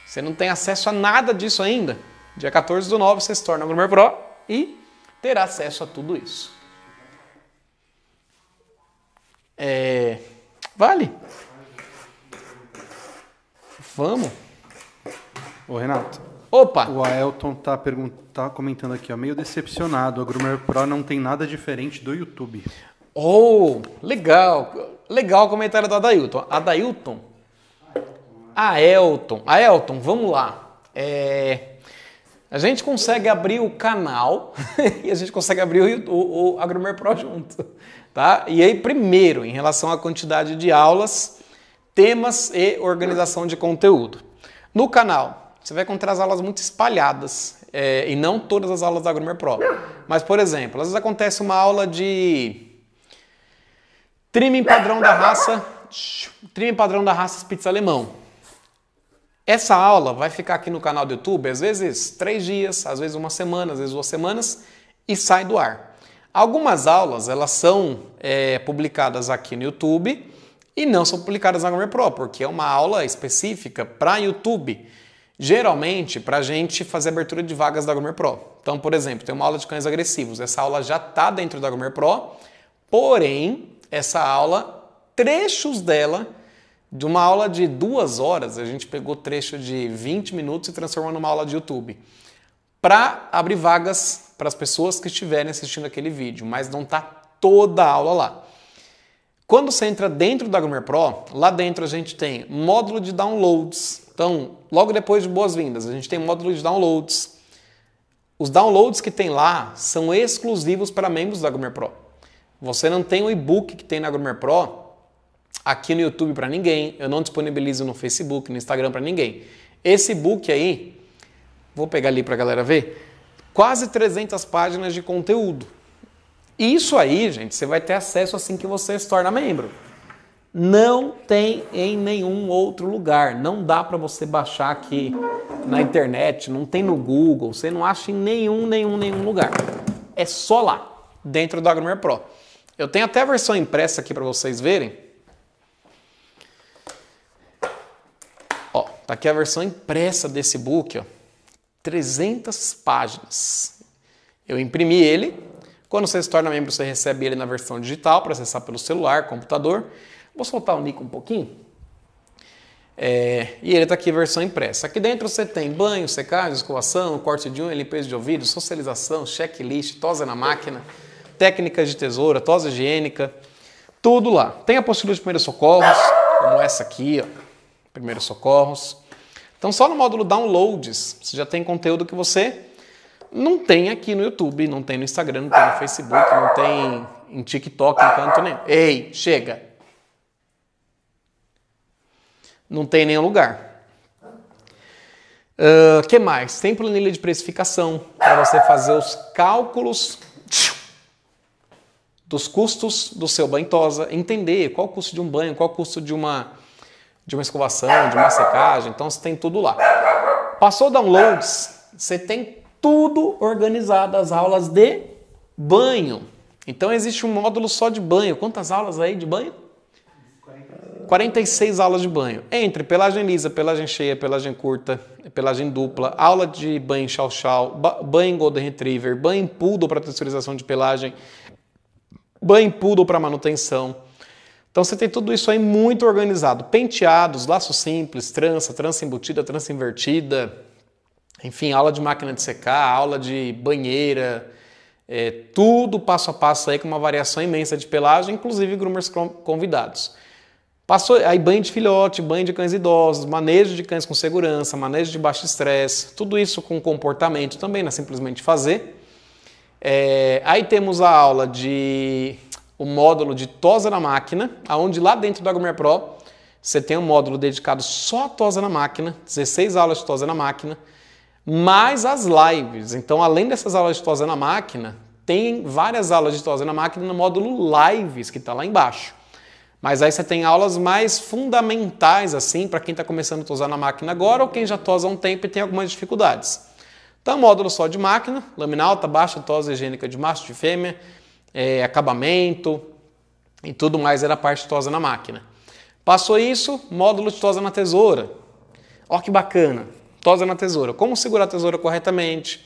Você não tem acesso a nada disso ainda. Dia 14 do 9 você se torna Groomer Pro e terá acesso a tudo isso. É... Vale? Vamos. Ô, Renato. Opa! O Aelton tá, pergunt... tá comentando aqui, ó, meio decepcionado. A Groomer Pro não tem nada diferente do YouTube. Oh, legal. Legal o comentário do Adailton. Adailton? Aelton. Aelton, vamos lá. É... A gente consegue abrir o canal e a gente consegue abrir o, o, o Agromer Pro junto, tá? E aí, primeiro, em relação à quantidade de aulas, temas e organização de conteúdo. No canal, você vai encontrar as aulas muito espalhadas é, e não todas as aulas da Grammar Pro. Mas, por exemplo, às vezes acontece uma aula de trimming padrão da raça, trimming padrão da raça Spitz alemão. Essa aula vai ficar aqui no canal do YouTube, às vezes três dias, às vezes uma semana, às vezes duas semanas e sai do ar. Algumas aulas elas são é, publicadas aqui no YouTube e não são publicadas na Grammar Pro, porque é uma aula específica para YouTube, geralmente para a gente fazer abertura de vagas da Grammar Pro. Então, por exemplo, tem uma aula de cães agressivos, essa aula já está dentro da Grammar Pro, porém, essa aula, trechos dela, de uma aula de duas horas, a gente pegou trecho de 20 minutos e transformou numa aula de YouTube para abrir vagas para as pessoas que estiverem assistindo aquele vídeo, mas não está toda a aula lá. Quando você entra dentro da Groomer Pro, lá dentro a gente tem módulo de downloads. Então, logo depois de boas-vindas, a gente tem módulo de downloads. Os downloads que tem lá são exclusivos para membros da Groomer Pro. Você não tem o e-book que tem na Groomer Pro aqui no YouTube para ninguém, eu não disponibilizo no Facebook, no Instagram para ninguém. Esse book aí, vou pegar ali para a galera ver, quase 300 páginas de conteúdo. E isso aí, gente, você vai ter acesso assim que você se torna membro. Não tem em nenhum outro lugar. Não dá para você baixar aqui na internet, não tem no Google, você não acha em nenhum, nenhum, nenhum lugar. É só lá, dentro do Agromer Pro. Eu tenho até a versão impressa aqui para vocês verem. Ó, tá aqui a versão impressa desse book, ó. 300 páginas. Eu imprimi ele quando você se torna membro, você recebe ele na versão digital para acessar pelo celular, computador. Vou soltar o link um pouquinho. É, e ele está aqui versão impressa. Aqui dentro você tem banho, secagem, escovação, corte de unha, limpeza de ouvido, socialização, checklist, tosa na máquina, técnicas de tesoura, tosa higiênica, tudo lá. Tem a postura de primeiros socorros, como essa aqui, ó, primeiros socorros. Então só no módulo downloads você já tem conteúdo que você não tem aqui no YouTube, não tem no Instagram, não tem no Facebook, não tem em TikTok, em canto nenhum. Ei, chega! Não tem nenhum lugar. O uh, ah, que mais? Tem planilha de precificação para você fazer os cálculos dos custos do seu banho tosa, entender qual o custo de um banho, qual o custo de uma, de uma escovação, de uma secagem. Então, você tem tudo lá. Passou downloads, você tem tudo organizado, as aulas de banho. Então existe um módulo só de banho. Quantas aulas aí de banho? 46, 46 aulas de banho. Entre pelagem lisa, pelagem cheia, pelagem curta, pelagem dupla, aula de banho chau-chau, banho golden retriever, banho poodle para texturização de pelagem, banho poodle para manutenção. Então você tem tudo isso aí muito organizado. Penteados, laço simples, trança, trança embutida, trança invertida, enfim, aula de máquina de secar, aula de banheira, é, tudo passo a passo aí com uma variação imensa de pelagem, inclusive groomers convidados. Passou aí banho de filhote, banho de cães idosos, manejo de cães com segurança, manejo de baixo estresse, tudo isso com comportamento também, não é simplesmente fazer. É, aí temos a aula de o módulo de tosa na máquina, aonde lá dentro da Groomer Pro você tem um módulo dedicado só à tosa na máquina, 16 aulas de tosa na máquina mais as lives. Então, além dessas aulas de na Máquina, tem várias aulas de na Máquina no módulo Lives, que está lá embaixo. Mas aí você tem aulas mais fundamentais, assim, para quem está começando a tosar na máquina agora ou quem já tosa há um tempo e tem algumas dificuldades. Então, módulo só de máquina, lâmina alta, baixa, tosa higiênica de macho, de fêmea, é, acabamento e tudo mais era parte de tosa na máquina. Passou isso, módulo de tosa na tesoura. Ó que bacana! tosa na tesoura. Como segurar a tesoura corretamente,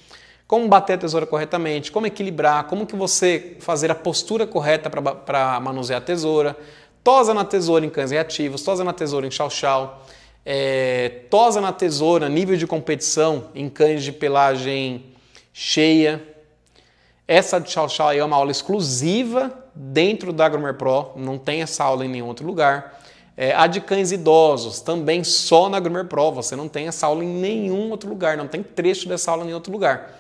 como bater a tesoura corretamente, como equilibrar, como que você fazer a postura correta para manusear a tesoura, tosa na tesoura em cães reativos, tosa na tesoura em chau-chau, é, tosa na tesoura, nível de competição em cães de pelagem cheia. Essa de chau-chau é uma aula exclusiva dentro da Grammar Pro, não tem essa aula em nenhum outro lugar. É, a de cães idosos, também só na groomer Pro. Você não tem essa aula em nenhum outro lugar, não tem trecho dessa aula em outro lugar.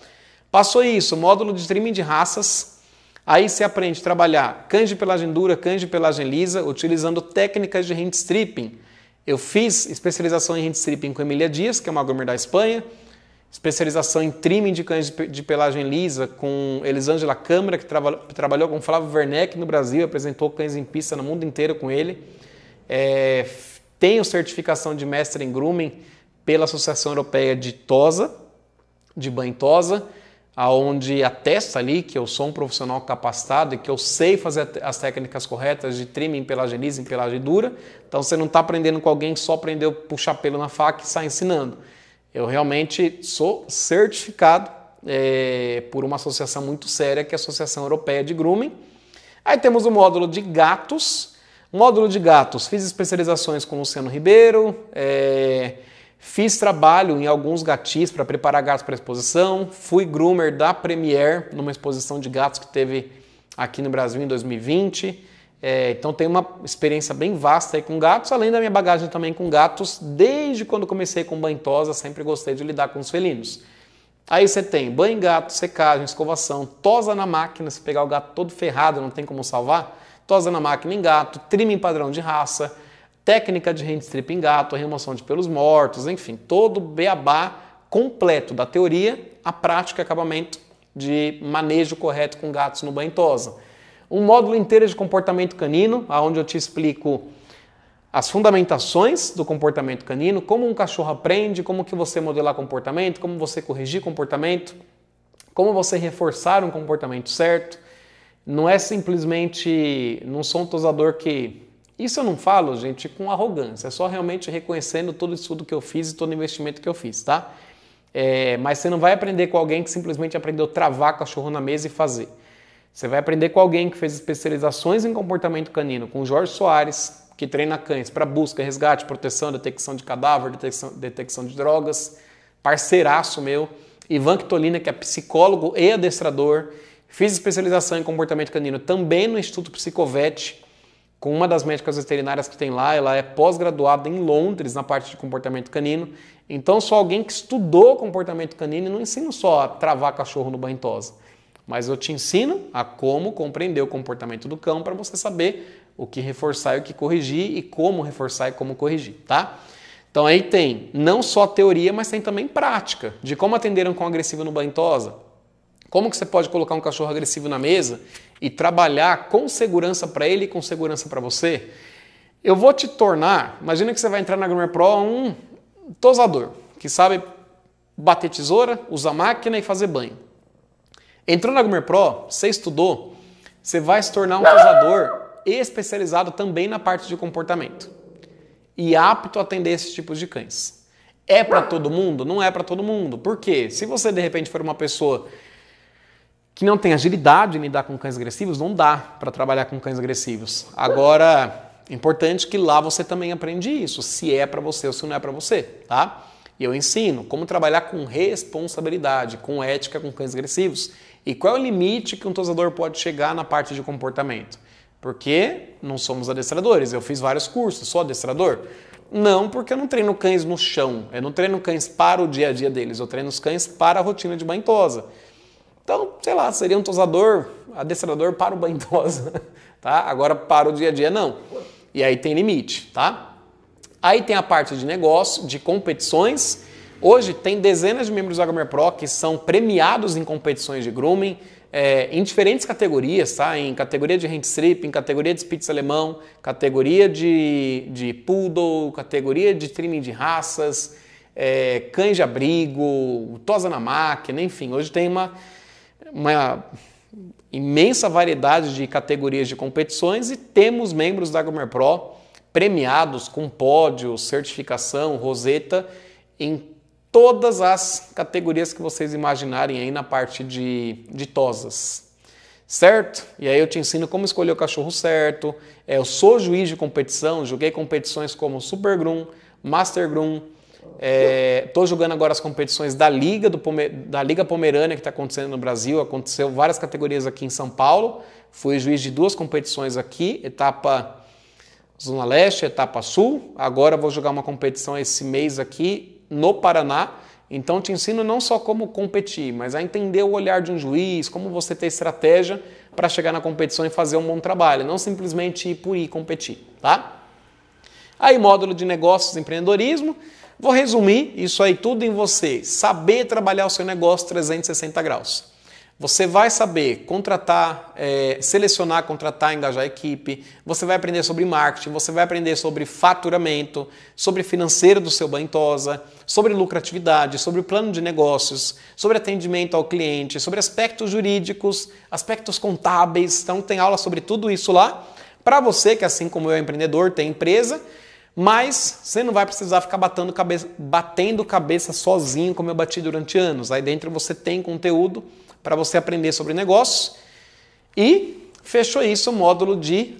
Passou isso, módulo de trimming de raças. Aí você aprende a trabalhar cães de pelagem dura, cães de pelagem lisa, utilizando técnicas de hand stripping. Eu fiz especialização em hand stripping com Emília Dias, que é uma groomer da Espanha. Especialização em trimming de cães de pelagem lisa com Elisângela Câmara, que, que trabalhou com Flávio Werneck no Brasil, apresentou cães em pista no mundo inteiro com ele é, tenho certificação de mestre em grooming pela Associação Europeia de Tosa, de banho tosa, aonde atesta ali que eu sou um profissional capacitado e que eu sei fazer as técnicas corretas de trimming, pelagem pelagem dura. Então você não está aprendendo com alguém que só aprendeu puxar pelo na faca e sai ensinando. Eu realmente sou certificado é, por uma associação muito séria, que é a Associação Europeia de Grooming. Aí temos o módulo de gatos, Módulo de gatos, fiz especializações com o Luciano Ribeiro, é, fiz trabalho em alguns gatis para preparar gatos para exposição, fui groomer da Premier numa exposição de gatos que teve aqui no Brasil em 2020. É, então tenho uma experiência bem vasta aí com gatos, além da minha bagagem também com gatos, desde quando comecei com banhosa, sempre gostei de lidar com os felinos. Aí você tem banho em gato, secagem, escovação, tosa na máquina, se pegar o gato todo ferrado, não tem como salvar tosa na máquina em gato, trime em padrão de raça, técnica de hand strip em gato, remoção de pelos mortos, enfim, todo o beabá completo da teoria à prática e acabamento de manejo correto com gatos no banho tosa. Um módulo inteiro de comportamento canino, onde eu te explico as fundamentações do comportamento canino, como um cachorro aprende, como que você modelar comportamento, como você corrigir comportamento, como você reforçar um comportamento certo, não é simplesmente, não sou um tosador que. Isso eu não falo, gente, com arrogância, é só realmente reconhecendo todo o estudo que eu fiz e todo o investimento que eu fiz, tá? É, mas você não vai aprender com alguém que simplesmente aprendeu travar cachorro na mesa e fazer. Você vai aprender com alguém que fez especializações em comportamento canino, com Jorge Soares, que treina cães para busca, resgate, proteção, detecção de cadáver, detecção, detecção de drogas, parceiraço meu, Ivan Kitolina, que é psicólogo e adestrador. Fiz especialização em comportamento canino também no Instituto Psicovet, com uma das médicas veterinárias que tem lá. Ela é pós-graduada em Londres na parte de comportamento canino. Então, sou alguém que estudou comportamento canino e não ensino só a travar cachorro no banho tosa, mas eu te ensino a como compreender o comportamento do cão para você saber o que reforçar e o que corrigir e como reforçar e como corrigir, tá? Então aí tem não só teoria, mas tem também prática de como atender um cão agressivo no banho tosa, como que você pode colocar um cachorro agressivo na mesa e trabalhar com segurança para ele e com segurança para você? Eu vou te tornar, imagina que você vai entrar na Grammar Pro um tosador, que sabe bater tesoura, usar máquina e fazer banho. Entrou na Grammar Pro, você estudou, você vai se tornar um tosador especializado também na parte de comportamento e apto a atender esses tipos de cães. É para todo mundo? Não é para todo mundo. Por quê? Se você de repente for uma pessoa que não tem agilidade em lidar com cães agressivos, não dá para trabalhar com cães agressivos. Agora, é importante que lá você também aprende isso, se é para você ou se não é para você, tá? E eu ensino como trabalhar com responsabilidade, com ética com cães agressivos e qual é o limite que um tosador pode chegar na parte de comportamento. Porque não somos adestradores, eu fiz vários cursos, sou adestrador. Não, porque eu não treino cães no chão, eu não treino cães para o dia a dia deles, eu treino os cães para a rotina de tosa. Então, sei lá, seria um tosador, adestrador para o banho tosa, tá? Agora para o dia a dia não. E aí tem limite, tá? Aí tem a parte de negócio, de competições. Hoje tem dezenas de membros do Agamer Pro que são premiados em competições de grooming, é, em diferentes categorias, tá? Em categoria de hand strip, em categoria de spitz alemão, categoria de, de poodle, categoria de trimming de raças, é, cães de abrigo, tosa na máquina, enfim. Hoje tem uma uma imensa variedade de categorias de competições e temos membros da Gomer Pro premiados com pódio, certificação, roseta em todas as categorias que vocês imaginarem aí na parte de, de tosas. Certo? E aí eu te ensino como escolher o cachorro certo. É, eu sou juiz de competição, joguei competições como Super Groom, Master Groom. Estou é, jogando agora as competições da Liga, do Pomer, da Liga Pomerânia que está acontecendo no Brasil. Aconteceu várias categorias aqui em São Paulo. Fui juiz de duas competições aqui, etapa Zona Leste, etapa Sul. Agora vou jogar uma competição esse mês aqui no Paraná. Então te ensino não só como competir, mas a entender o olhar de um juiz, como você ter estratégia para chegar na competição e fazer um bom trabalho, não simplesmente ir por ir competir, tá? Aí módulo de negócios, empreendedorismo. Vou resumir isso aí tudo em você. Saber trabalhar o seu negócio 360 graus. Você vai saber contratar, é, selecionar, contratar, engajar a equipe. Você vai aprender sobre marketing, você vai aprender sobre faturamento, sobre financeiro do seu Bantosa, sobre lucratividade, sobre plano de negócios, sobre atendimento ao cliente, sobre aspectos jurídicos, aspectos contábeis. Então, tem aula sobre tudo isso lá. Para você que, assim como eu, é empreendedor, tem empresa mas você não vai precisar ficar batendo cabeça, batendo cabeça sozinho, como eu bati durante anos. Aí dentro você tem conteúdo para você aprender sobre negócios. E fechou isso o módulo de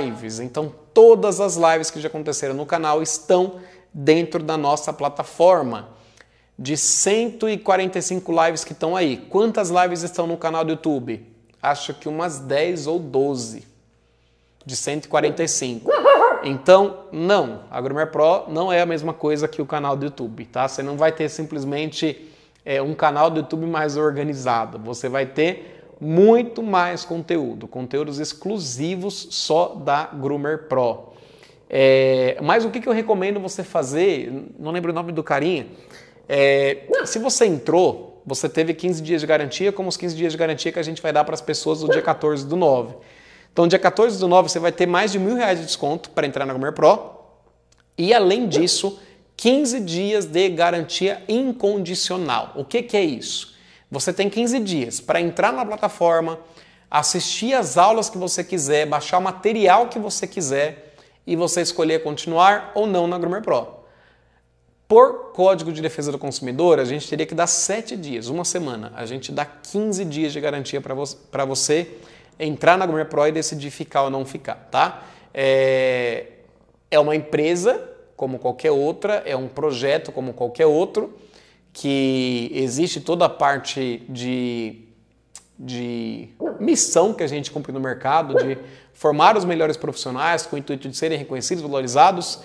lives. Então, todas as lives que já aconteceram no canal estão dentro da nossa plataforma. De 145 lives que estão aí. Quantas lives estão no canal do YouTube? Acho que umas 10 ou 12 de 145. Então, não, a Grumer Pro não é a mesma coisa que o canal do YouTube, tá? Você não vai ter simplesmente é, um canal do YouTube mais organizado, você vai ter muito mais conteúdo, conteúdos exclusivos só da Groomer Pro. É, mas o que, que eu recomendo você fazer, não lembro o nome do carinha, é, se você entrou, você teve 15 dias de garantia, como os 15 dias de garantia que a gente vai dar para as pessoas no dia 14 do 9. Então, dia 14 do 9, você vai ter mais de mil reais de desconto para entrar na Comer Pro. E, além disso, 15 dias de garantia incondicional. O que, que é isso? Você tem 15 dias para entrar na plataforma, assistir as aulas que você quiser, baixar o material que você quiser e você escolher continuar ou não na Groomer Pro. Por Código de Defesa do Consumidor, a gente teria que dar 7 dias, uma semana. A gente dá 15 dias de garantia para vo você entrar na Gourmet Pro e decidir ficar ou não ficar, tá? É, é uma empresa como qualquer outra, é um projeto como qualquer outro, que existe toda a parte de, de missão que a gente cumpre no mercado, de formar os melhores profissionais com o intuito de serem reconhecidos, valorizados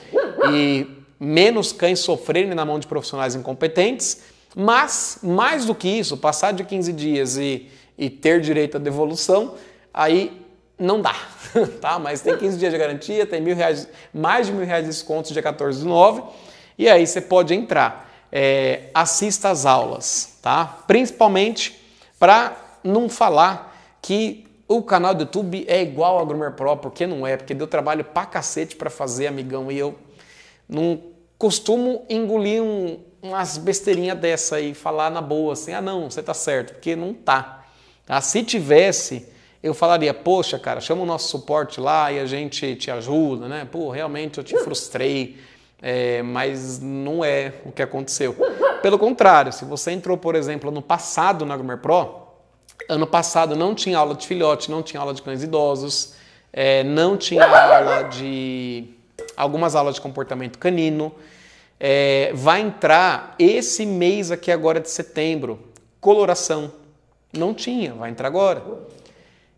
e menos cães sofrerem na mão de profissionais incompetentes. Mas, mais do que isso, passar de 15 dias e, e ter direito à devolução, aí não dá, tá? Mas tem 15 dias de garantia, tem mil reais, mais de mil reais de desconto dia 14 do 9, e aí você pode entrar. É, assista às aulas, tá? Principalmente para não falar que o canal do YouTube é igual ao Groomer Pro, porque não é, porque deu trabalho pra cacete para fazer, amigão, e eu não costumo engolir um, umas besteirinhas dessa e falar na boa assim, ah não, você tá certo, porque não tá. tá? Se tivesse eu falaria, poxa, cara, chama o nosso suporte lá e a gente te ajuda, né? Pô, realmente eu te frustrei, é, mas não é o que aconteceu. Pelo contrário, se você entrou, por exemplo, no passado na Gomer Pro, ano passado não tinha aula de filhote, não tinha aula de cães idosos, é, não tinha aula de... algumas aulas de comportamento canino, é, vai entrar esse mês aqui agora de setembro, coloração. Não tinha, vai entrar agora.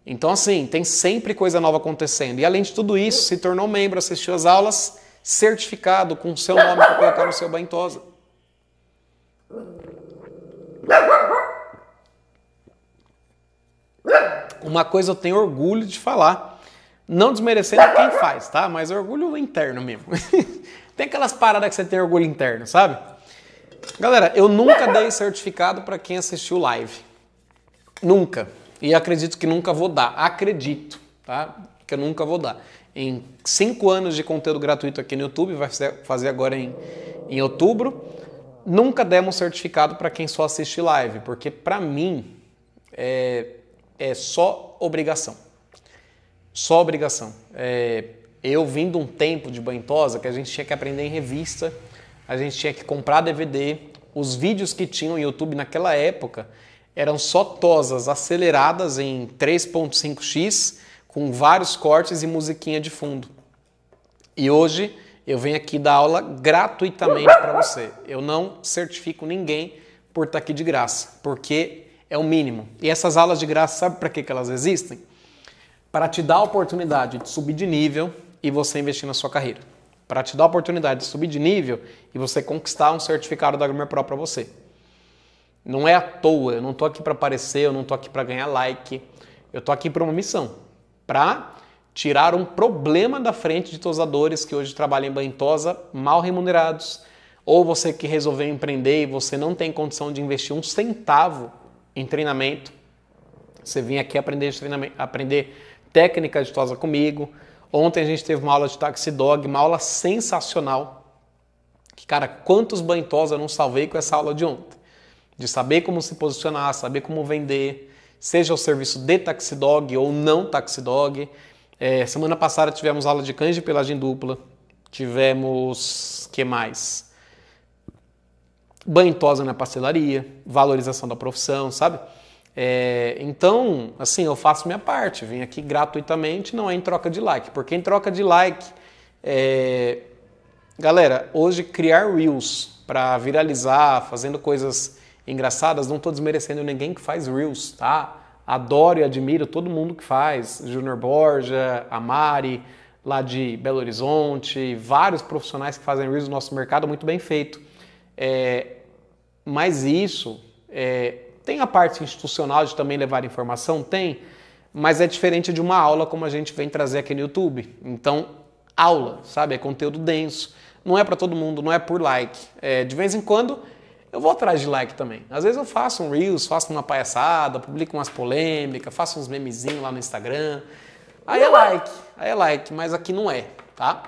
Então, assim, tem sempre coisa nova acontecendo. E além de tudo isso, se tornou membro, assistiu as aulas, certificado com o seu nome para colocar no seu Bentosa. Uma coisa eu tenho orgulho de falar, não desmerecendo quem faz, tá? Mas orgulho interno mesmo. tem aquelas paradas que você tem orgulho interno, sabe? Galera, eu nunca dei certificado para quem assistiu live. Nunca e acredito que nunca vou dar. Acredito, tá? Que eu nunca vou dar. Em cinco anos de conteúdo gratuito aqui no YouTube, vai fazer agora em, em outubro, nunca demos certificado para quem só assiste live, porque para mim é, é só obrigação. Só obrigação. É, eu vim de um tempo de Bantosa que a gente tinha que aprender em revista, a gente tinha que comprar DVD. Os vídeos que tinham no YouTube naquela época eram só tosas aceleradas em 3.5x, com vários cortes e musiquinha de fundo. E hoje eu venho aqui dar aula gratuitamente para você. Eu não certifico ninguém por estar tá aqui de graça, porque é o mínimo. E essas aulas de graça, sabe para que elas existem? Para te dar a oportunidade de subir de nível e você investir na sua carreira. Para te dar a oportunidade de subir de nível e você conquistar um certificado da Grammar Pro para você. Não é à toa, eu não estou aqui para aparecer, eu não estou aqui para ganhar like. Eu estou aqui para uma missão, para tirar um problema da frente de tosadores que hoje trabalham em Bantosa, mal remunerados, ou você que resolveu empreender e você não tem condição de investir um centavo em treinamento, você vem aqui aprender, treinamento, aprender técnica de tosa comigo. Ontem a gente teve uma aula de taxi dog, uma aula sensacional. Que, cara, quantos bantosa eu não salvei com essa aula de ontem? de saber como se posicionar, saber como vender, seja o serviço de taxidog ou não taxidog. É, semana passada tivemos aula de cães de pelagem dupla, tivemos que mais? Banho na pastelaria, valorização da profissão, sabe? É, então, assim, eu faço minha parte, vim aqui gratuitamente, não é em troca de like, porque em troca de like, é... galera, hoje criar reels para viralizar, fazendo coisas engraçadas, não estou desmerecendo ninguém que faz Reels, tá? Adoro e admiro todo mundo que faz, Júnior Borja, a Mari, lá de Belo Horizonte, vários profissionais que fazem Reels no nosso mercado, muito bem feito. É, mas isso, é, tem a parte institucional de também levar informação? Tem, mas é diferente de uma aula como a gente vem trazer aqui no YouTube. Então, aula, sabe? É conteúdo denso. Não é para todo mundo, não é por like. É, de vez em quando eu vou atrás de like também. Às vezes eu faço um Reels, faço uma palhaçada, publico umas polêmicas, faço uns memezinhos lá no Instagram. Aí é, é like, aí é like, mas aqui não é, tá?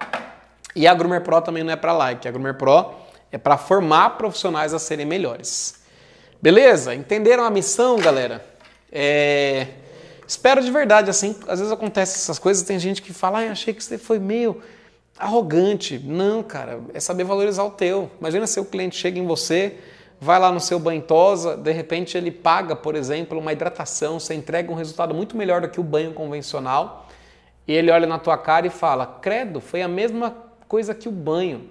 E a Groomer Pro também não é para like, a Groomer Pro é para formar profissionais a serem melhores. Beleza? Entenderam a missão, galera? É... Espero de verdade, assim, às vezes acontece essas coisas, tem gente que fala, ah, achei que você foi meio arrogante. Não, cara, é saber valorizar o teu. Imagina se o cliente chega em você vai lá no seu banho tosa, de repente ele paga, por exemplo, uma hidratação, você entrega um resultado muito melhor do que o banho convencional, e ele olha na tua cara e fala: "Credo, foi a mesma coisa que o banho".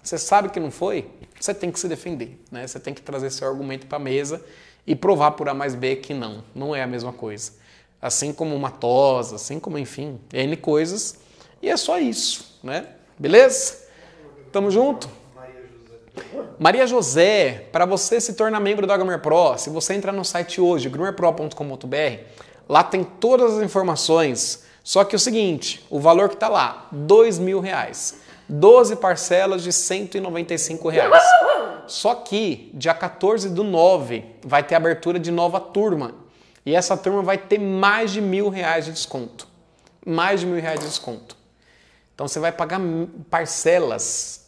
Você sabe que não foi? Você tem que se defender, né? Você tem que trazer seu argumento para a mesa e provar por A mais B que não, não é a mesma coisa. Assim como uma tosa, assim como, enfim, N coisas. E é só isso, né? Beleza? Tamo junto? Maria José, para você se tornar membro da Gamer Pro, se você entrar no site hoje, groomerpro.com.br, lá tem todas as informações. Só que é o seguinte, o valor que está lá, dois mil reais. 12 parcelas de 195 reais. Só que dia 14 do 9 vai ter abertura de nova turma. E essa turma vai ter mais de mil reais de desconto. Mais de mil reais de desconto. Então você vai pagar parcelas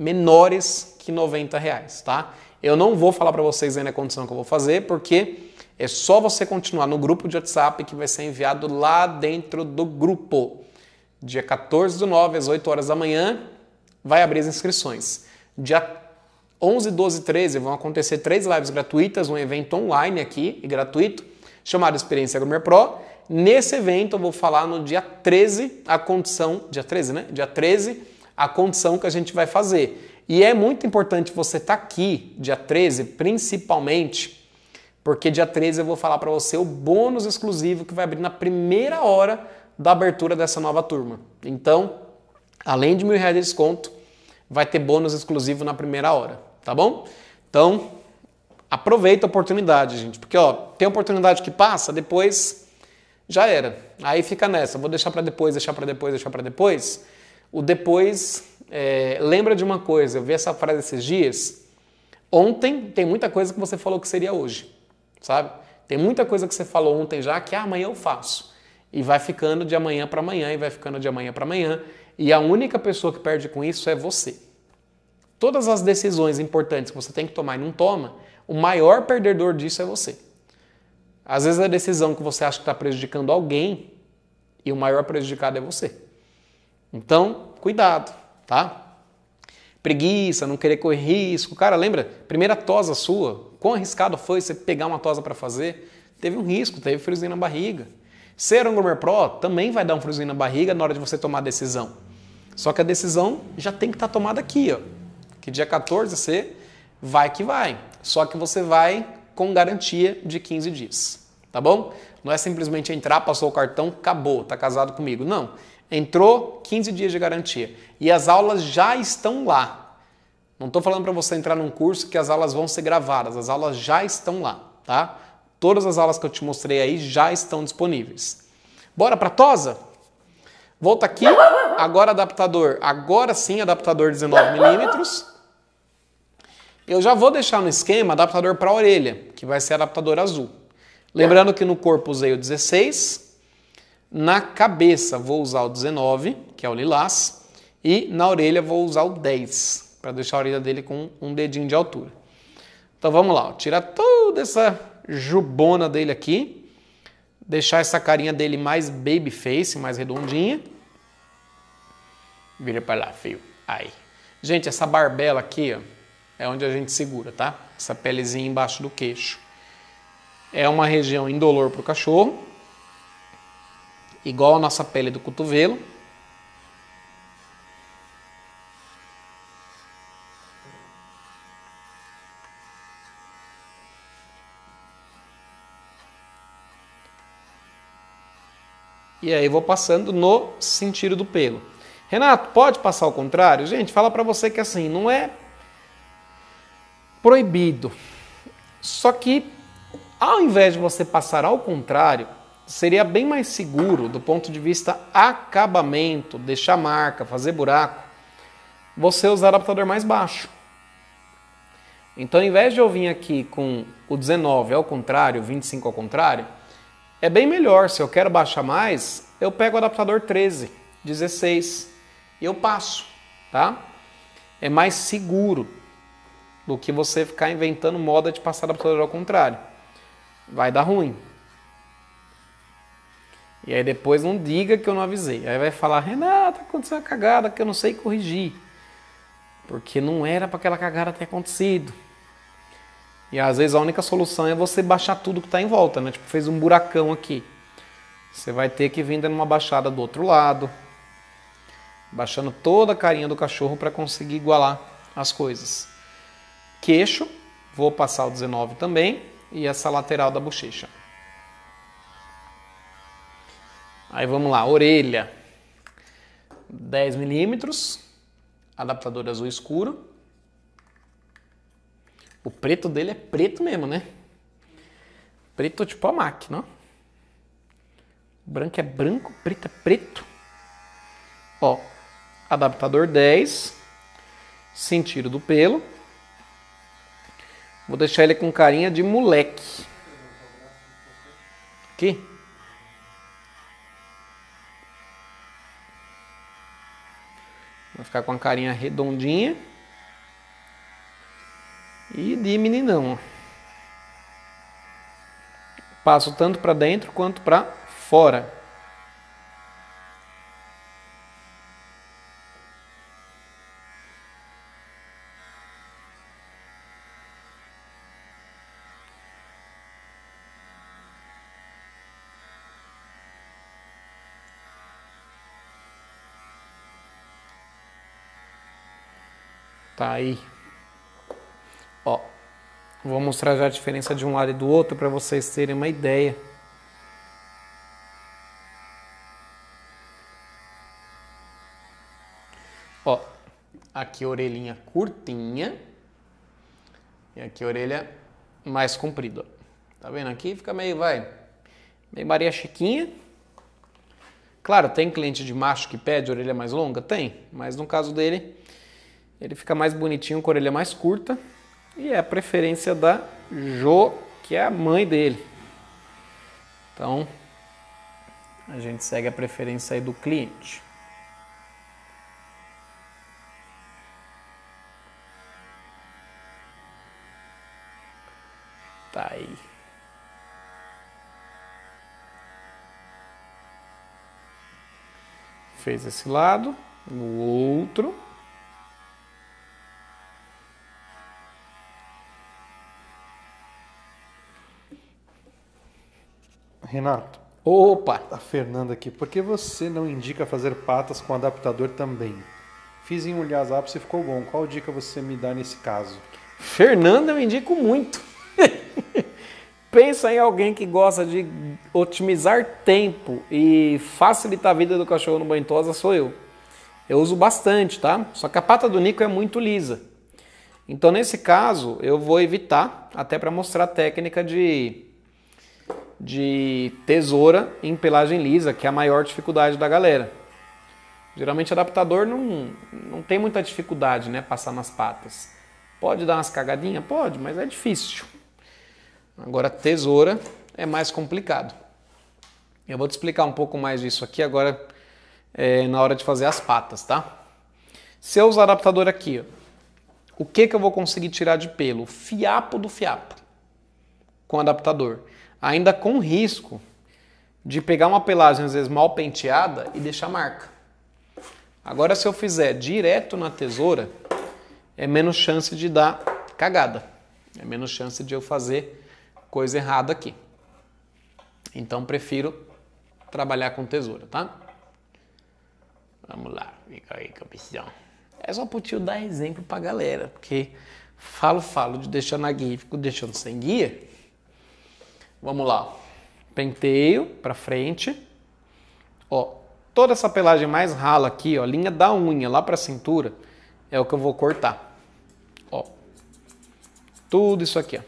menores que 90 reais, tá? Eu não vou falar para vocês ainda a condição que eu vou fazer, porque é só você continuar no grupo de WhatsApp que vai ser enviado lá dentro do grupo. Dia 14 do 9, às 8 horas da manhã, vai abrir as inscrições. Dia 11, 12 e 13 vão acontecer três lives gratuitas, um evento online aqui e gratuito, chamado Experiência Groomer Pro. Nesse evento eu vou falar no dia 13 a condição, dia 13, né? Dia 13 a condição que a gente vai fazer. E é muito importante você estar tá aqui, dia 13, principalmente, porque dia 13 eu vou falar para você o bônus exclusivo que vai abrir na primeira hora da abertura dessa nova turma. Então, além de mil reais de desconto, vai ter bônus exclusivo na primeira hora, tá bom? Então, aproveita a oportunidade, gente, porque ó, tem oportunidade que passa, depois já era. Aí fica nessa, vou deixar para depois, deixar para depois, deixar para depois. O depois é, lembra de uma coisa, eu vi essa frase esses dias. Ontem tem muita coisa que você falou que seria hoje, sabe? Tem muita coisa que você falou ontem já que ah, amanhã eu faço. E vai ficando de amanhã para amanhã e vai ficando de amanhã para amanhã. E a única pessoa que perde com isso é você. Todas as decisões importantes que você tem que tomar e não toma, o maior perdedor disso é você. Às vezes a decisão que você acha que está prejudicando alguém e o maior prejudicado é você. Então, cuidado, tá? Preguiça, não querer correr risco. Cara, lembra? Primeira tosa sua, quão arriscado foi você pegar uma tosa para fazer? Teve um risco, teve friozinho na barriga. Ser um Gourmet Pro também vai dar um friozinho na barriga na hora de você tomar a decisão. Só que a decisão já tem que estar tá tomada aqui, ó. Que dia 14 você vai que vai. Só que você vai com garantia de 15 dias, tá bom? Não é simplesmente entrar, passou o cartão, acabou, tá casado comigo. Não. Entrou, 15 dias de garantia. E as aulas já estão lá. Não estou falando para você entrar num curso que as aulas vão ser gravadas, as aulas já estão lá, tá? Todas as aulas que eu te mostrei aí já estão disponíveis. Bora para tosa? Volta aqui, agora adaptador, agora sim adaptador 19 milímetros. Eu já vou deixar no esquema adaptador para orelha, que vai ser adaptador azul. Lembrando que no corpo usei o 16, na cabeça vou usar o 19, que é o lilás, e na orelha vou usar o 10, para deixar a orelha dele com um dedinho de altura. Então vamos lá, tirar toda essa jubona dele aqui, deixar essa carinha dele mais baby face, mais redondinha. Vira para lá, fio. Aí. Gente, essa barbela aqui, ó, é onde a gente segura, tá? Essa pelezinha embaixo do queixo. É uma região indolor para o cachorro, igual a nossa pele do cotovelo. E aí vou passando no sentido do pelo. Renato, pode passar ao contrário? Gente, fala para você que assim, não é proibido. Só que ao invés de você passar ao contrário, seria bem mais seguro do ponto de vista acabamento, deixar marca, fazer buraco, você usar adaptador mais baixo. Então, ao invés de eu vir aqui com o 19 ao contrário, 25 ao contrário, é bem melhor. Se eu quero baixar mais, eu pego o adaptador 13, 16 e eu passo, tá? É mais seguro do que você ficar inventando moda de passar adaptador ao contrário. Vai dar ruim. E aí depois não diga que eu não avisei. Aí vai falar, Renata, aconteceu uma cagada que eu não sei corrigir. Porque não era para aquela cagada ter acontecido. E às vezes a única solução é você baixar tudo que está em volta, né? Tipo, fez um buracão aqui. Você vai ter que vir dando uma baixada do outro lado, baixando toda a carinha do cachorro para conseguir igualar as coisas. Queixo, vou passar o 19 também, e essa lateral da bochecha. Aí vamos lá, orelha 10 milímetros, adaptador azul escuro. O preto dele é preto mesmo, né? Preto tipo a máquina. Branco é branco, preto é preto. Ó, adaptador 10, sem tiro do pelo. Vou deixar ele com carinha de moleque. Aqui. Vai ficar com a carinha redondinha. E de meninão. Passo tanto para dentro quanto para fora. aí. Ó, vou mostrar já a diferença de um lado e do outro para vocês terem uma ideia. Ó, aqui orelhinha curtinha e aqui orelha mais comprida. Tá vendo aqui? Fica meio, vai, meio Maria Chiquinha. Claro, tem cliente de macho que pede orelha mais longa? Tem, mas no caso dele, ele fica mais bonitinho com a orelha mais curta e é a preferência da Jo, que é a mãe dele. Então, a gente segue a preferência aí do cliente. Tá aí. Fez esse lado, o outro. Renato. Opa! A Fernanda aqui. Por que você não indica fazer patas com adaptador também? Fiz em olhar as apps e ficou bom. Qual dica você me dá nesse caso? Fernanda, eu indico muito. Pensa em alguém que gosta de otimizar tempo e facilitar a vida do cachorro no banho sou eu. Eu uso bastante, tá? Só que a pata do Nico é muito lisa. Então, nesse caso, eu vou evitar, até para mostrar a técnica de de tesoura em pelagem lisa, que é a maior dificuldade da galera. Geralmente adaptador não, não tem muita dificuldade, né? Passar nas patas. Pode dar umas cagadinhas? Pode, mas é difícil. Agora tesoura é mais complicado. Eu vou te explicar um pouco mais disso aqui agora é, na hora de fazer as patas, tá? Se eu usar adaptador aqui, o que, que eu vou conseguir tirar de pelo? O fiapo do fiapo com adaptador ainda com risco de pegar uma pelagem às vezes mal penteada e deixar marca. Agora se eu fizer direto na tesoura, é menos chance de dar cagada. É menos chance de eu fazer coisa errada aqui. Então prefiro trabalhar com tesoura, tá? Vamos lá, fica aí, campeão. É só pro tio dar exemplo pra galera, porque falo, falo de deixando a guia e fico deixando sem guia. Vamos lá. Penteio para frente. Ó, toda essa pelagem mais rala aqui, ó, linha da unha lá para a cintura, é o que eu vou cortar. Ó. Tudo isso aqui, ó.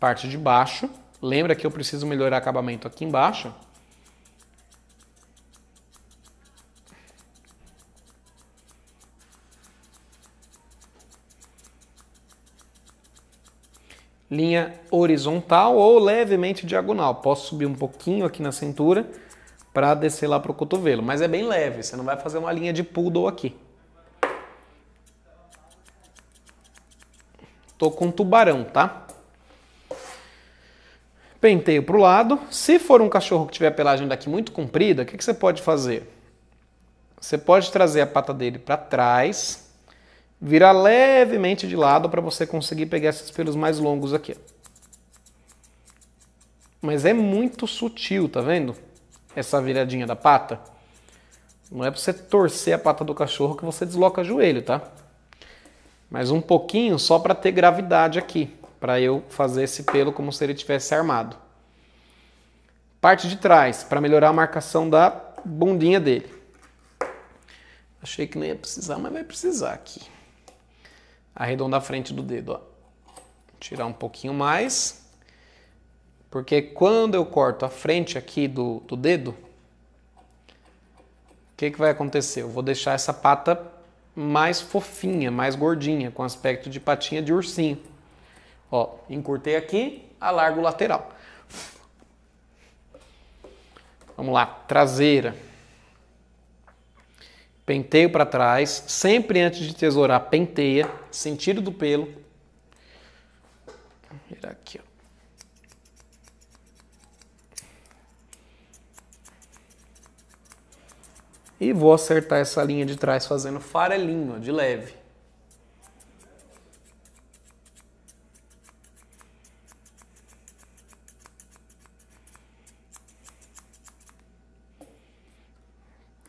Parte de baixo. Lembra que eu preciso melhorar acabamento aqui embaixo. linha horizontal ou levemente diagonal. Posso subir um pouquinho aqui na cintura para descer lá para o cotovelo, mas é bem leve, você não vai fazer uma linha de poodle aqui. Tô com tubarão, tá? Penteio para o lado. Se for um cachorro que tiver pelagem daqui muito comprida, o que, que você pode fazer? Você pode trazer a pata dele para trás, virar levemente de lado para você conseguir pegar esses pelos mais longos aqui. Mas é muito sutil, tá vendo? Essa viradinha da pata. Não é para você torcer a pata do cachorro que você desloca o joelho, tá? Mas um pouquinho só para ter gravidade aqui, para eu fazer esse pelo como se ele tivesse armado. Parte de trás, para melhorar a marcação da bundinha dele. Achei que não ia precisar, mas vai precisar aqui arredondar a frente do dedo, ó. Tirar um pouquinho mais, porque quando eu corto a frente aqui do, do dedo, o que, que vai acontecer? Eu vou deixar essa pata mais fofinha, mais gordinha, com aspecto de patinha de ursinho. Ó, encurtei aqui, alargo o lateral. Vamos lá, traseira penteio para trás, sempre antes de tesourar, penteia, sentido do pelo. Virar aqui, ó. E vou acertar essa linha de trás fazendo farelinho, de leve.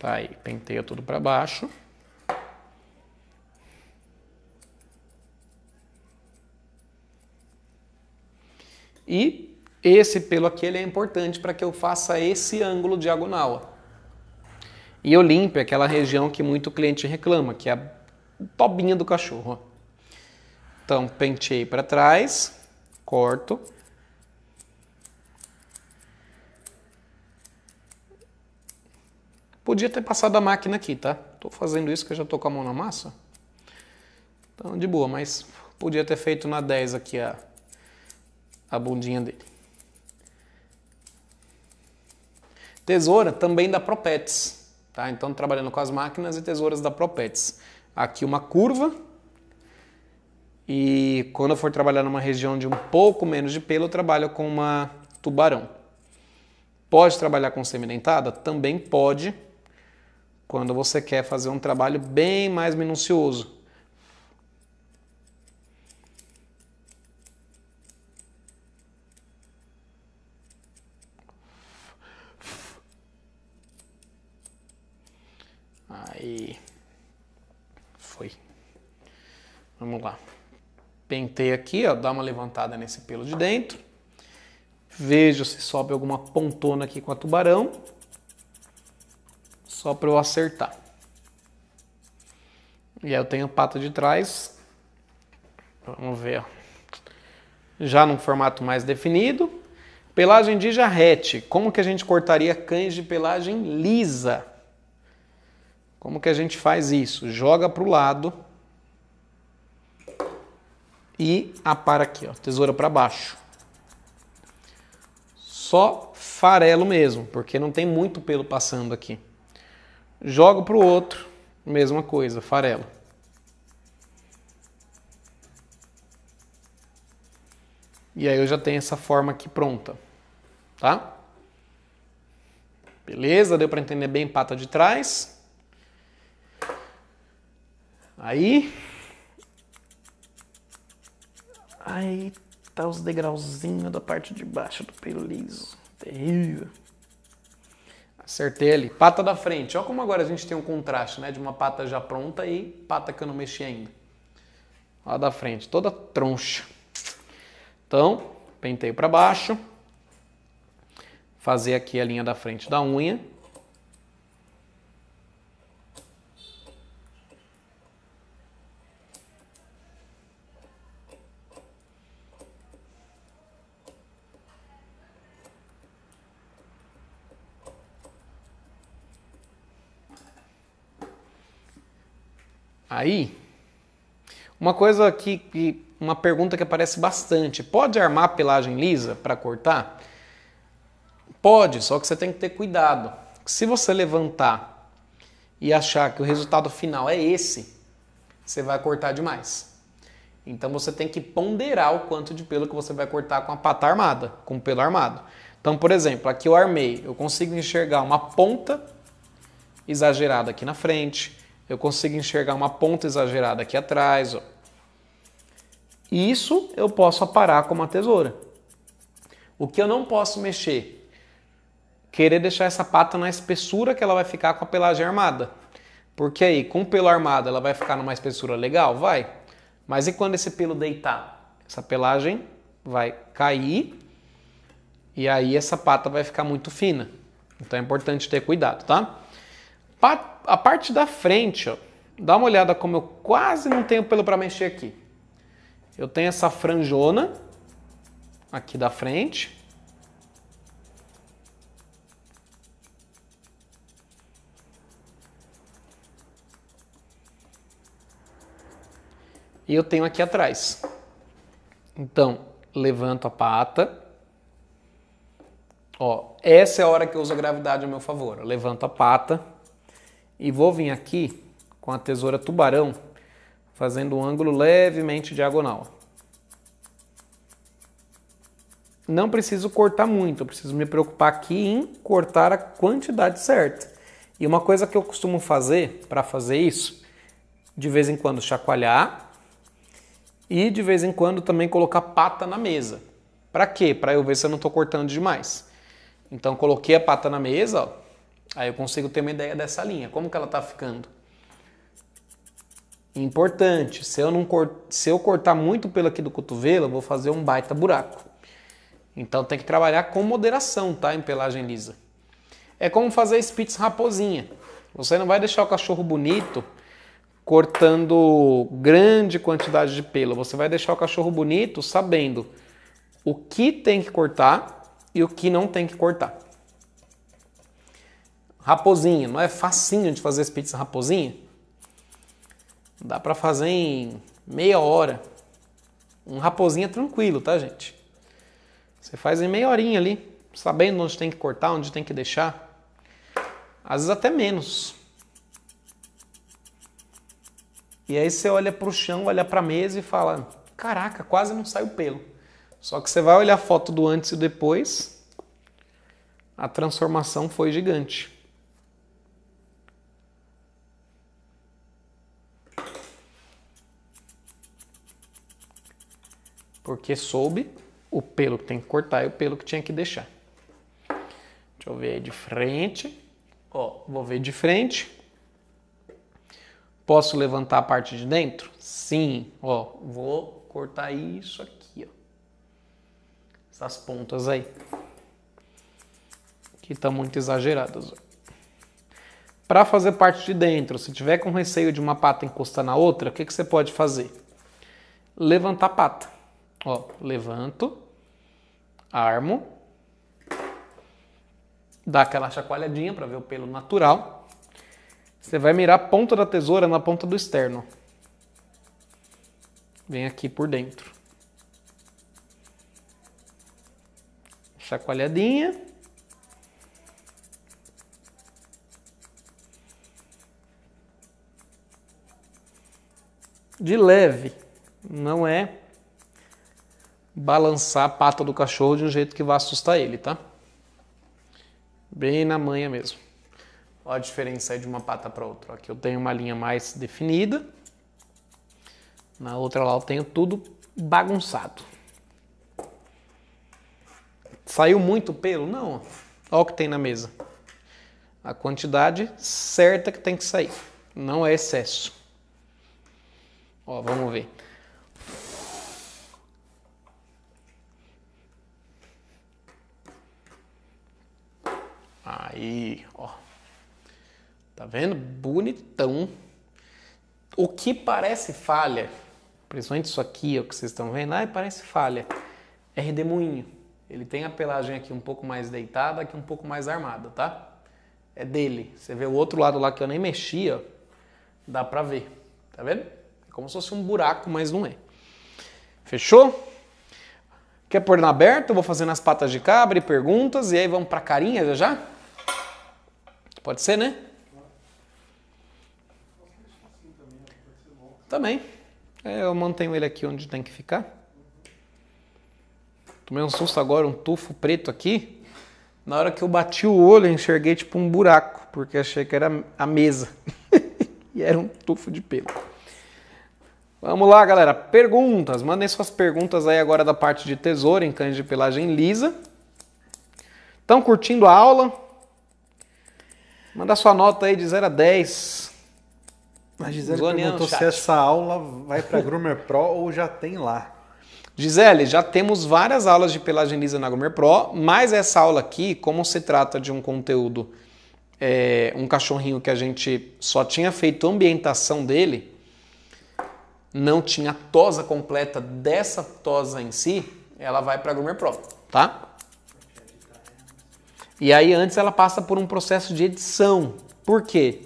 Tá aí, penteia tudo para baixo. E esse pelo aqui ele é importante para que eu faça esse ângulo diagonal. E eu limpo aquela região que muito cliente reclama, que é a tobinha do cachorro. Então, penteei para trás, corto, Podia ter passado a máquina aqui, tá? Estou fazendo isso que eu já estou com a mão na massa. Então, de boa, mas podia ter feito na 10 aqui a, a bundinha dele. Tesoura também da Propets, tá? Então, trabalhando com as máquinas e tesouras da Propets. Aqui uma curva. E quando eu for trabalhar numa região de um pouco menos de pelo, eu trabalho com uma tubarão. Pode trabalhar com semidentada? Também pode quando você quer fazer um trabalho bem mais minucioso. Aí foi. Vamos lá. Pentei aqui, ó, dá uma levantada nesse pelo de dentro. Vejo se sobe alguma pontona aqui com a tubarão só para eu acertar. E aí eu tenho a pata de trás. Vamos ver. Ó. Já num formato mais definido. Pelagem de jarrete. Como que a gente cortaria cães de pelagem lisa? Como que a gente faz isso? Joga para o lado. E apara aqui, ó, tesoura para baixo. Só farelo mesmo, porque não tem muito pelo passando aqui. Jogo para o outro, mesma coisa, farelo. E aí eu já tenho essa forma aqui pronta, tá? Beleza, deu para entender bem pata de trás. Aí... Aí tá os degrauzinhos da parte de baixo do pelo liso. Terrível. Acertei ali. Pata da frente. Olha como agora a gente tem um contraste, né? De uma pata já pronta e pata que eu não mexi ainda. Lá da frente, toda troncha. Então, penteio para baixo. Fazer aqui a linha da frente da unha. Aí, uma coisa aqui, uma pergunta que aparece bastante: pode armar pelagem lisa para cortar? Pode, só que você tem que ter cuidado. Se você levantar e achar que o resultado final é esse, você vai cortar demais. Então você tem que ponderar o quanto de pelo que você vai cortar com a pata armada, com o pelo armado. Então, por exemplo, aqui eu armei, eu consigo enxergar uma ponta exagerada aqui na frente, eu consigo enxergar uma ponta exagerada aqui atrás. Ó. Isso eu posso aparar com uma tesoura. O que eu não posso mexer? Querer deixar essa pata na espessura que ela vai ficar com a pelagem armada. Porque aí, com o pelo armado, ela vai ficar numa espessura legal? Vai. Mas e quando esse pelo deitar? Essa pelagem vai cair e aí essa pata vai ficar muito fina. Então é importante ter cuidado, tá? A parte da frente, ó, dá uma olhada como eu quase não tenho pelo para mexer aqui. Eu tenho essa franjona aqui da frente. E eu tenho aqui atrás. Então, levanto a pata. Ó, essa é a hora que eu uso a gravidade a meu favor. Eu levanto a pata e vou vir aqui com a tesoura tubarão, fazendo um ângulo levemente diagonal. Não preciso cortar muito, eu preciso me preocupar aqui em cortar a quantidade certa. E uma coisa que eu costumo fazer para fazer isso, de vez em quando chacoalhar e de vez em quando também colocar pata na mesa. Para quê? Para eu ver se eu não estou cortando demais. Então coloquei a pata na mesa, ó, Aí eu consigo ter uma ideia dessa linha, como que ela está ficando. Importante, se eu, não se eu cortar muito pelo aqui do cotovelo, eu vou fazer um baita buraco. Então tem que trabalhar com moderação, tá? Em pelagem lisa. É como fazer spitz raposinha. Você não vai deixar o cachorro bonito cortando grande quantidade de pelo. Você vai deixar o cachorro bonito sabendo o que tem que cortar e o que não tem que cortar. Raposinha, não é facinho de fazer esse pizza raposinha? Dá para fazer em meia hora. Um raposinha é tranquilo, tá, gente? Você faz em meia horinha ali, sabendo onde tem que cortar, onde tem que deixar. Às vezes até menos. E aí você olha para o chão, olha para a mesa e fala: "Caraca, quase não sai o pelo". Só que você vai olhar a foto do antes e depois, a transformação foi gigante. porque soube o pelo que tem que cortar e o pelo que tinha que deixar. Deixa eu ver de frente. Ó, vou ver de frente. Posso levantar a parte de dentro? Sim. Ó, vou cortar isso aqui, ó. Essas pontas aí. Que estão muito exageradas. Para fazer parte de dentro, se tiver com receio de uma pata encostar na outra, o que, que você pode fazer? Levantar a pata. Ó, levanto, armo, dá aquela chacoalhadinha para ver o pelo natural. Você vai mirar a ponta da tesoura na ponta do externo. Vem aqui por dentro. Chacoalhadinha. De leve, não é balançar a pata do cachorro de um jeito que vá assustar ele, tá? Bem na manha mesmo. Olha a diferença aí de uma pata para outra. Aqui eu tenho uma linha mais definida. Na outra lá eu tenho tudo bagunçado. Saiu muito pelo? Não. Olha o que tem na mesa. A quantidade certa que tem que sair. Não é excesso. Ó, vamos ver. Aí, ó. Tá vendo? Bonitão. O que parece falha, principalmente isso aqui, é o que vocês estão vendo, aí parece falha, é redemoinho. Ele tem a pelagem aqui um pouco mais deitada, aqui um pouco mais armada, tá? É dele. Você vê o outro lado lá que eu nem mexia, ó. dá pra ver. Tá vendo? É como se fosse um buraco, mas não é. Fechou? Quer pôr na aberta? Vou fazendo as patas de cabra e perguntas, e aí vamos pra carinha já já? Pode ser, né? Também. É, eu mantenho ele aqui onde tem que ficar. Tomei um susto agora, um tufo preto aqui. Na hora que eu bati o olho, eu enxerguei tipo um buraco, porque achei que era a mesa. e era um tufo de pelo. Vamos lá, galera. Perguntas. Mandem suas perguntas aí agora da parte de tesouro em cães de pelagem lisa. Estão curtindo a aula? Manda sua nota aí de 0 a 10. Mas Gisele perguntou se essa aula vai para Groomer Pro ou já tem lá. Gisele, já temos várias aulas de pelagem lisa na Groomer Pro, mas essa aula aqui, como se trata de um conteúdo, é, um cachorrinho que a gente só tinha feito ambientação dele, não tinha tosa completa dessa tosa em si, ela vai para Groomer Pro, tá? E aí antes ela passa por um processo de edição. Por quê?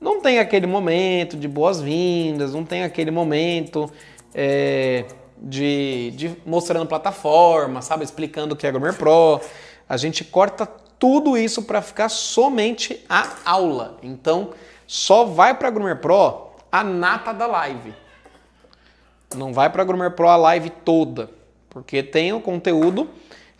Não tem aquele momento de boas-vindas, não tem aquele momento é, de, de, mostrando plataforma, sabe? Explicando o que é Grammar Pro. A gente corta tudo isso para ficar somente a aula. Então, só vai para Grammar Pro a nata da live. Não vai para Grammar Pro a live toda, porque tem o conteúdo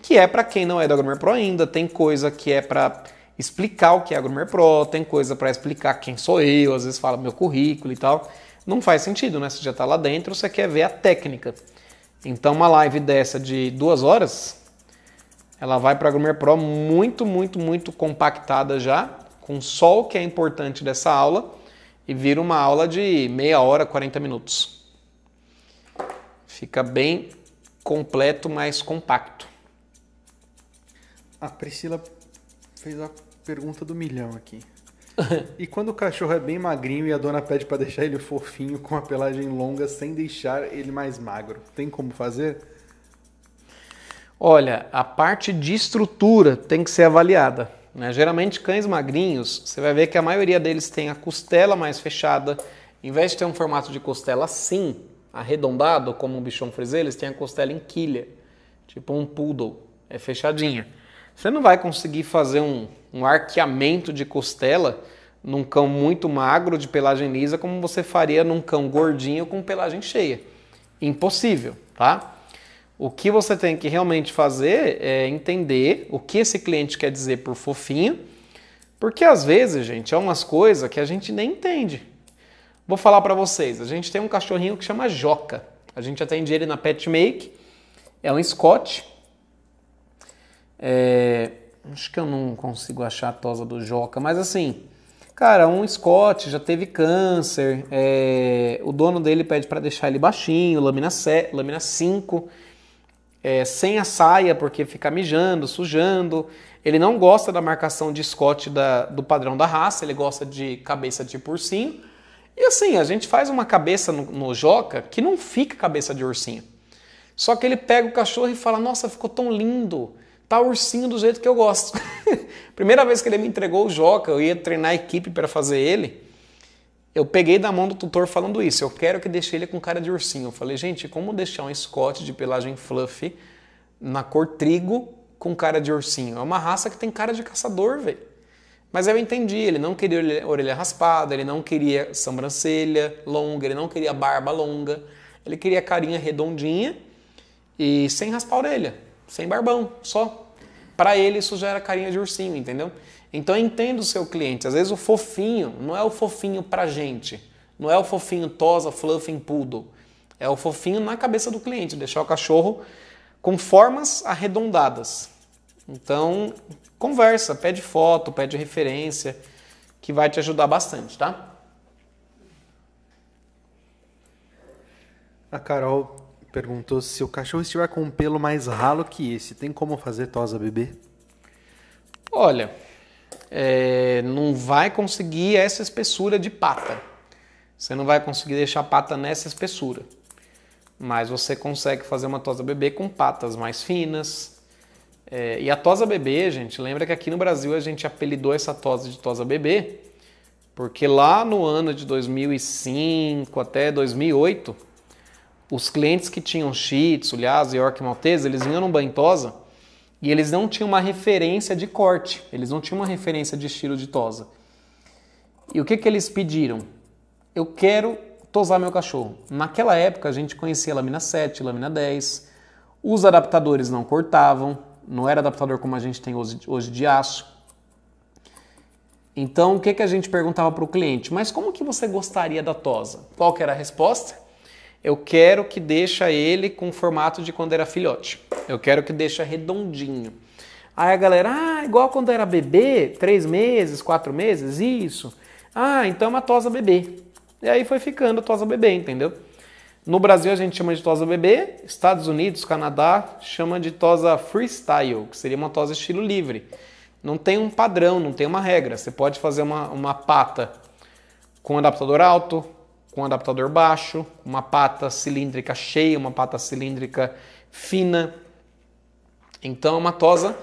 que é para quem não é da agromer Pro ainda, tem coisa que é para explicar o que é agromer Pro, tem coisa para explicar quem sou eu, às vezes fala meu currículo e tal. Não faz sentido, né? Você já está lá dentro, você quer ver a técnica. Então, uma live dessa de duas horas, ela vai para a Agromer Pro muito, muito, muito compactada já, com só o que é importante dessa aula, e vira uma aula de meia hora, 40 minutos. Fica bem completo, mas compacto. A Priscila fez a pergunta do milhão aqui. e quando o cachorro é bem magrinho e a dona pede para deixar ele fofinho com a pelagem longa sem deixar ele mais magro, tem como fazer? Olha, a parte de estrutura tem que ser avaliada. Né? Geralmente, cães magrinhos, você vai ver que a maioria deles tem a costela mais fechada. Em vez de ter um formato de costela assim, arredondado, como um bichão frisê, eles têm a costela em quilha, tipo um poodle, é fechadinha. Você não vai conseguir fazer um, um arqueamento de costela num cão muito magro de pelagem lisa como você faria num cão gordinho com pelagem cheia. Impossível, tá? O que você tem que realmente fazer é entender o que esse cliente quer dizer por fofinho, porque às vezes, gente, é umas coisas que a gente nem entende. Vou falar para vocês, a gente tem um cachorrinho que chama Joca. A gente atende ele na Pet Make, é um Scott, é, acho que eu não consigo achar a tosa do Joca, mas assim, cara, um Scott já teve câncer, é, o dono dele pede para deixar ele baixinho, lâmina, 7, lâmina 5, é, sem a saia, porque fica mijando, sujando. Ele não gosta da marcação de Scott da, do padrão da raça, ele gosta de cabeça de ursinho. E assim, a gente faz uma cabeça no, no Joca que não fica cabeça de ursinho. Só que ele pega o cachorro e fala: Nossa, ficou tão lindo tá ursinho do jeito que eu gosto. Primeira vez que ele me entregou o Joca, eu ia treinar a equipe para fazer ele. Eu peguei da mão do tutor falando isso. Eu quero que deixe ele com cara de ursinho. Eu falei, gente, como deixar um Scott de pelagem fluffy na cor trigo com cara de ursinho? É uma raça que tem cara de caçador, velho. Mas eu entendi, ele não queria orelha raspada, ele não queria sobrancelha longa, ele não queria barba longa, ele queria carinha redondinha e sem raspar a orelha sem barbão, só. Para ele isso já era carinha de ursinho, entendeu? Então entenda o seu cliente. Às vezes o fofinho não é o fofinho para gente. Não é o fofinho tosa, fluffing, poodle. É o fofinho na cabeça do cliente, deixar o cachorro com formas arredondadas. Então, conversa, pede foto, pede referência, que vai te ajudar bastante, tá? A Carol perguntou se o cachorro estiver com um pelo mais ralo que esse, tem como fazer tosa bebê? Olha, é, não vai conseguir essa espessura de pata. Você não vai conseguir deixar a pata nessa espessura. Mas você consegue fazer uma tosa bebê com patas mais finas. É, e a tosa bebê, gente, lembra que aqui no Brasil a gente apelidou essa tosa de tosa bebê, porque lá no ano de 2005 até 2008 os clientes que tinham Shih Tzu, Lhasa, York Maltese, eles vinham no banho tosa e eles não tinham uma referência de corte, eles não tinham uma referência de estilo de tosa. E o que, que eles pediram? Eu quero tosar meu cachorro. Naquela época a gente conhecia lâmina 7, lâmina 10, os adaptadores não cortavam, não era adaptador como a gente tem hoje, hoje de aço. Então o que, que a gente perguntava para o cliente? Mas como que você gostaria da tosa? Qual que era a resposta? eu quero que deixa ele com o formato de quando era filhote. Eu quero que deixa redondinho. Aí a galera, ah, igual quando era bebê, três meses, quatro meses, isso. Ah, então é uma tosa bebê. E aí foi ficando tosa bebê, entendeu? No Brasil a gente chama de tosa bebê, Estados Unidos, Canadá chama de tosa freestyle, que seria uma tosa estilo livre. Não tem um padrão, não tem uma regra. Você pode fazer uma, uma pata com adaptador alto, com adaptador baixo, uma pata cilíndrica cheia, uma pata cilíndrica fina. Então é uma tosa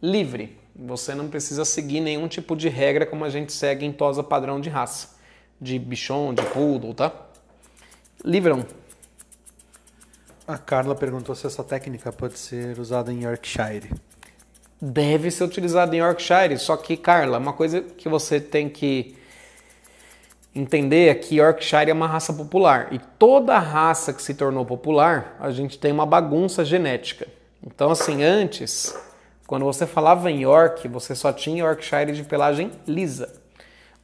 livre. Você não precisa seguir nenhum tipo de regra como a gente segue em tosa padrão de raça, de bichon, de poodle, tá? Livrão. A Carla perguntou se essa técnica pode ser usada em Yorkshire. Deve ser utilizada em Yorkshire, só que Carla, uma coisa que você tem que entender é que Yorkshire é uma raça popular e toda raça que se tornou popular, a gente tem uma bagunça genética. Então, assim, antes, quando você falava em York, você só tinha Yorkshire de pelagem lisa.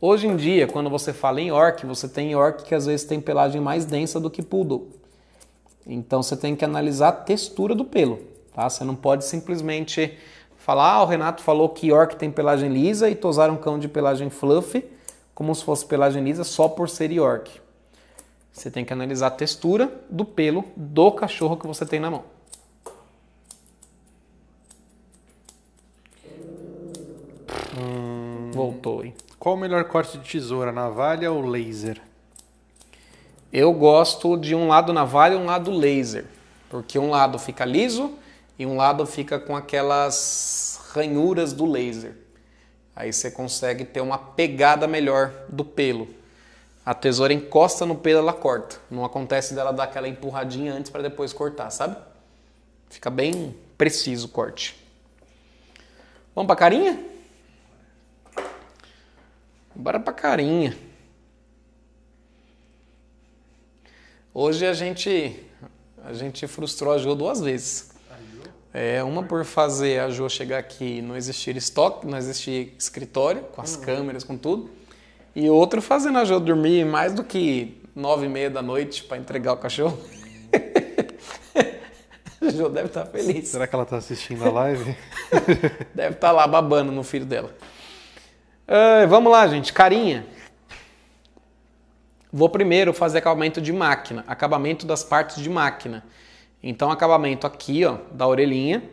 Hoje em dia, quando você fala em York, você tem York que às vezes tem pelagem mais densa do que Poodle. Então você tem que analisar a textura do pelo, tá? Você não pode simplesmente falar, ah, o Renato falou que York tem pelagem lisa e tosar um cão de pelagem fluffy como se fosse pelagem lisa só por ser York. Você tem que analisar a textura do pelo do cachorro que você tem na mão. Hum, voltou, hein? Qual o melhor corte de tesoura, navalha ou laser? Eu gosto de um lado navalha e um lado laser, porque um lado fica liso e um lado fica com aquelas ranhuras do laser. Aí você consegue ter uma pegada melhor do pelo. A tesoura encosta no pelo, ela corta. Não acontece dela dar aquela empurradinha antes para depois cortar, sabe? Fica bem preciso o corte. Vamos para carinha? Bora para carinha. Hoje a gente a gente frustrou a Jo duas vezes. É, uma por fazer a Jo chegar aqui e não existir estoque, não existir escritório, com as uhum. câmeras, com tudo. E outra fazendo a Jo dormir mais do que nove e meia da noite para entregar o cachorro. a Jo deve estar tá feliz. Será que ela está assistindo a live? deve estar tá lá babando no filho dela. Uh, vamos lá, gente. Carinha. Vou primeiro fazer acabamento de máquina, acabamento das partes de máquina. Então, acabamento aqui, ó, da orelhinha,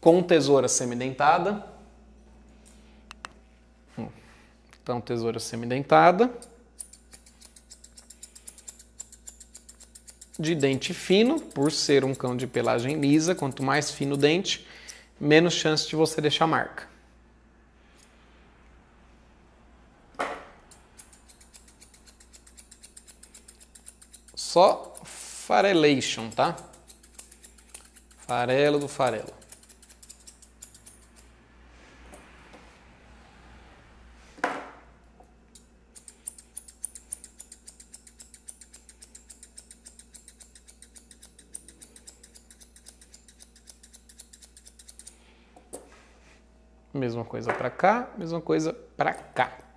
com tesoura semidentada. Então, tesoura semidentada. De dente fino, por ser um cão de pelagem lisa, quanto mais fino o dente, menos chance de você deixar marca. Só farelation, tá? Farelo do farelo. Mesma coisa para cá, mesma coisa para cá.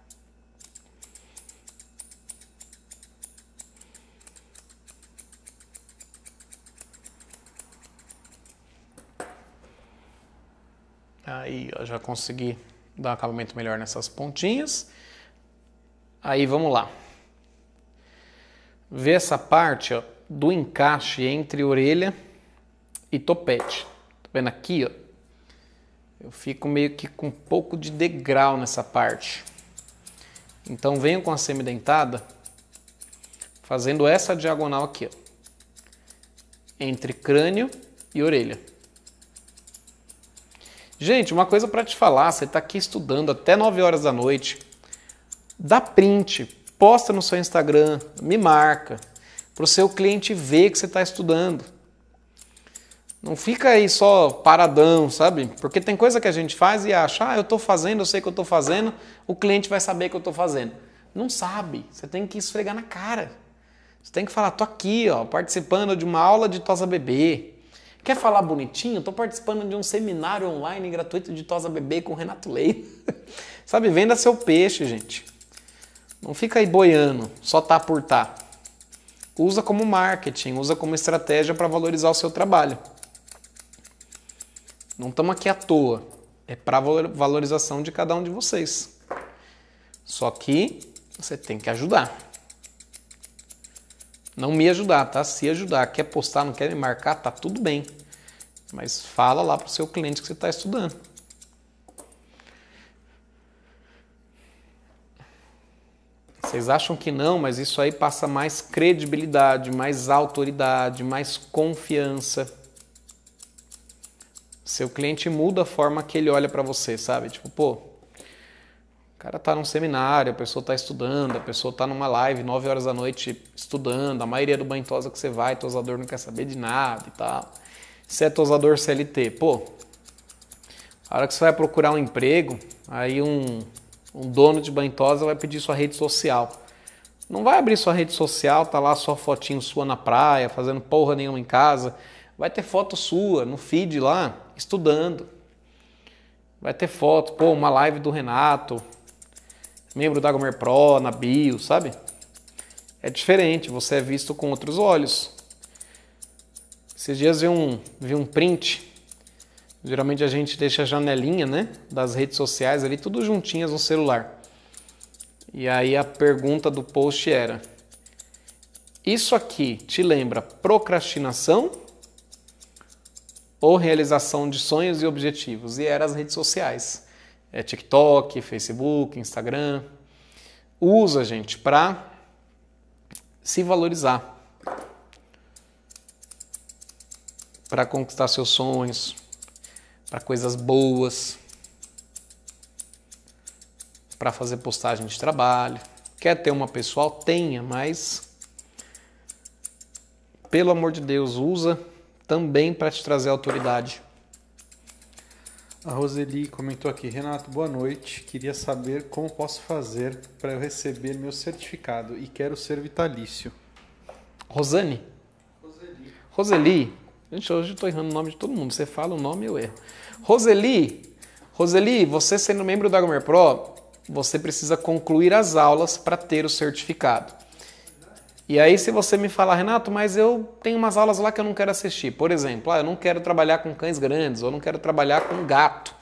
já consegui dar um acabamento melhor nessas pontinhas. Aí vamos lá. Ver essa parte ó, do encaixe entre orelha e topete. Tá vendo aqui, ó? Eu fico meio que com um pouco de degrau nessa parte. Então venho com a semidentada, fazendo essa diagonal aqui, ó, entre crânio e orelha. Gente, uma coisa para te falar, você está aqui estudando até 9 horas da noite, dá print, posta no seu Instagram, me marca, para o seu cliente ver que você está estudando. Não fica aí só paradão, sabe? Porque tem coisa que a gente faz e acha, ah, eu estou fazendo, eu sei que eu estou fazendo, o cliente vai saber que eu estou fazendo. Não sabe, você tem que esfregar na cara. Você tem que falar, tô aqui, ó, participando de uma aula de tosa bebê Quer falar bonitinho? Estou participando de um seminário online gratuito de Tosa Bebê com Renato Lei. Sabe, venda seu peixe, gente. Não fica aí boiando, só tá por tá. Usa como marketing, usa como estratégia para valorizar o seu trabalho. Não estamos aqui à toa. É para valorização de cada um de vocês. Só que você tem que ajudar. Não me ajudar, tá? Se ajudar. Quer postar, não quer me marcar, tá tudo bem. Mas fala lá pro seu cliente que você está estudando. Vocês acham que não, mas isso aí passa mais credibilidade, mais autoridade, mais confiança. Seu cliente muda a forma que ele olha para você, sabe? Tipo, pô, cara tá num seminário, a pessoa tá estudando, a pessoa tá numa live 9 horas da noite estudando, a maioria é do banhosa que você vai, tosador não quer saber de nada e tal. Você é tosador CLT, pô, a hora que você vai procurar um emprego, aí um, um dono de banhosa vai pedir sua rede social. Não vai abrir sua rede social, tá lá só fotinho sua na praia, fazendo porra nenhuma em casa. Vai ter foto sua no feed lá, estudando. Vai ter foto, pô, uma live do Renato, membro da Gomer Pro, na Bio, sabe? É diferente, você é visto com outros olhos. Esses dias vi um, vi um print. Geralmente a gente deixa a janelinha, né? Das redes sociais ali, tudo juntinhas no celular. E aí a pergunta do post era: Isso aqui te lembra procrastinação ou realização de sonhos e objetivos? E eram as redes sociais é, TikTok, Facebook, Instagram. Usa, gente, para se valorizar, para conquistar seus sonhos, para coisas boas, para fazer postagem de trabalho. Quer ter uma pessoal? Tenha, mas pelo amor de Deus, usa também para te trazer autoridade. A Roseli comentou aqui, Renato, boa noite. Queria saber como posso fazer para eu receber meu certificado e quero ser vitalício. Rosane? Roseli. Roseli. Gente, hoje eu estou errando o nome de todo mundo. Você fala o nome, eu erro. Roseli, Roseli, você sendo membro da Gomer Pro, você precisa concluir as aulas para ter o certificado. E aí, se você me falar, Renato, mas eu tenho umas aulas lá que eu não quero assistir. Por exemplo, ah, eu não quero trabalhar com cães grandes, ou eu não quero trabalhar com gato.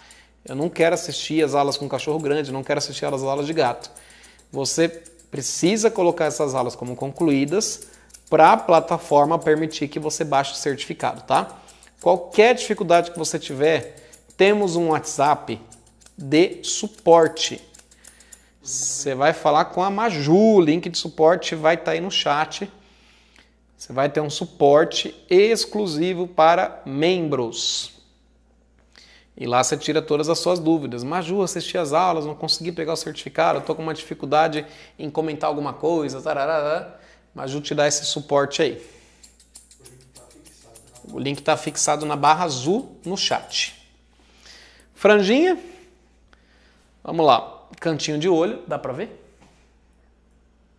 Eu não quero assistir as aulas com cachorro grande, não quero assistir as aulas de gato. Você precisa colocar essas aulas como concluídas para a plataforma permitir que você baixe o certificado, tá? Qualquer dificuldade que você tiver, temos um WhatsApp de suporte você vai falar com a Maju, o link de suporte vai estar tá aí no chat. Você vai ter um suporte exclusivo para membros. E lá você tira todas as suas dúvidas. Maju, assisti as aulas, não consegui pegar o certificado, estou com uma dificuldade em comentar alguma coisa. Tararara. Maju te dá esse suporte aí. O link está fixado na barra azul no chat. Franjinha? Vamos lá cantinho de olho, dá para ver?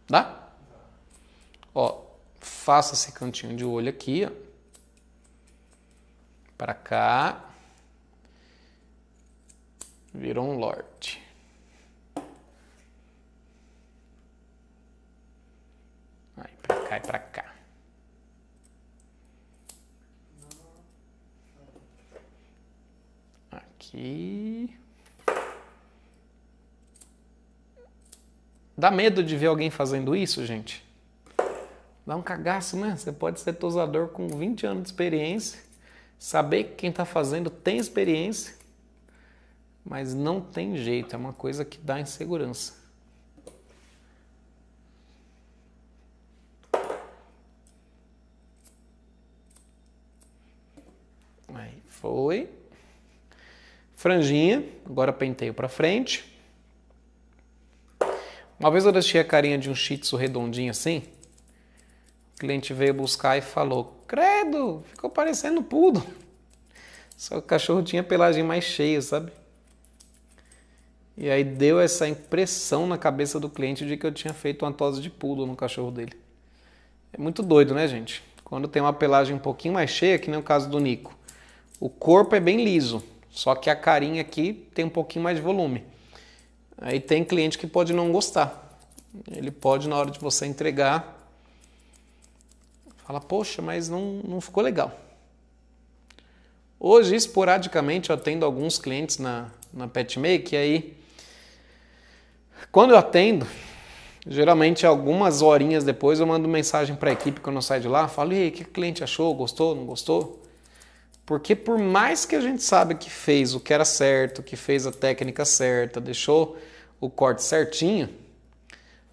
Dá? Ó, faça esse cantinho de olho aqui, ó. Para cá. Virou um lorde. Aí, para cá e para cá. Aqui. Dá medo de ver alguém fazendo isso, gente? Dá um cagaço, né? Você pode ser tosador com 20 anos de experiência, saber que quem está fazendo tem experiência, mas não tem jeito, é uma coisa que dá insegurança. Aí foi. Franjinha, agora penteio para frente. Uma vez eu deixei a carinha de um shih tzu redondinho assim. O cliente veio buscar e falou: Credo, ficou parecendo pudo. Só que o cachorro tinha pelagem mais cheia, sabe? E aí deu essa impressão na cabeça do cliente de que eu tinha feito uma tosse de pudo no cachorro dele. É muito doido, né, gente? Quando tem uma pelagem um pouquinho mais cheia, que nem o caso do Nico. O corpo é bem liso, só que a carinha aqui tem um pouquinho mais de volume. Aí tem cliente que pode não gostar. Ele pode, na hora de você entregar, falar: Poxa, mas não, não ficou legal. Hoje, esporadicamente, eu atendo alguns clientes na, na PetMake, e aí, quando eu atendo, geralmente algumas horinhas depois eu mando mensagem para a equipe quando eu saio de lá, falo, e o que o cliente achou, gostou, não gostou? Porque por mais que a gente saiba que fez o que era certo, que fez a técnica certa, deixou o corte certinho,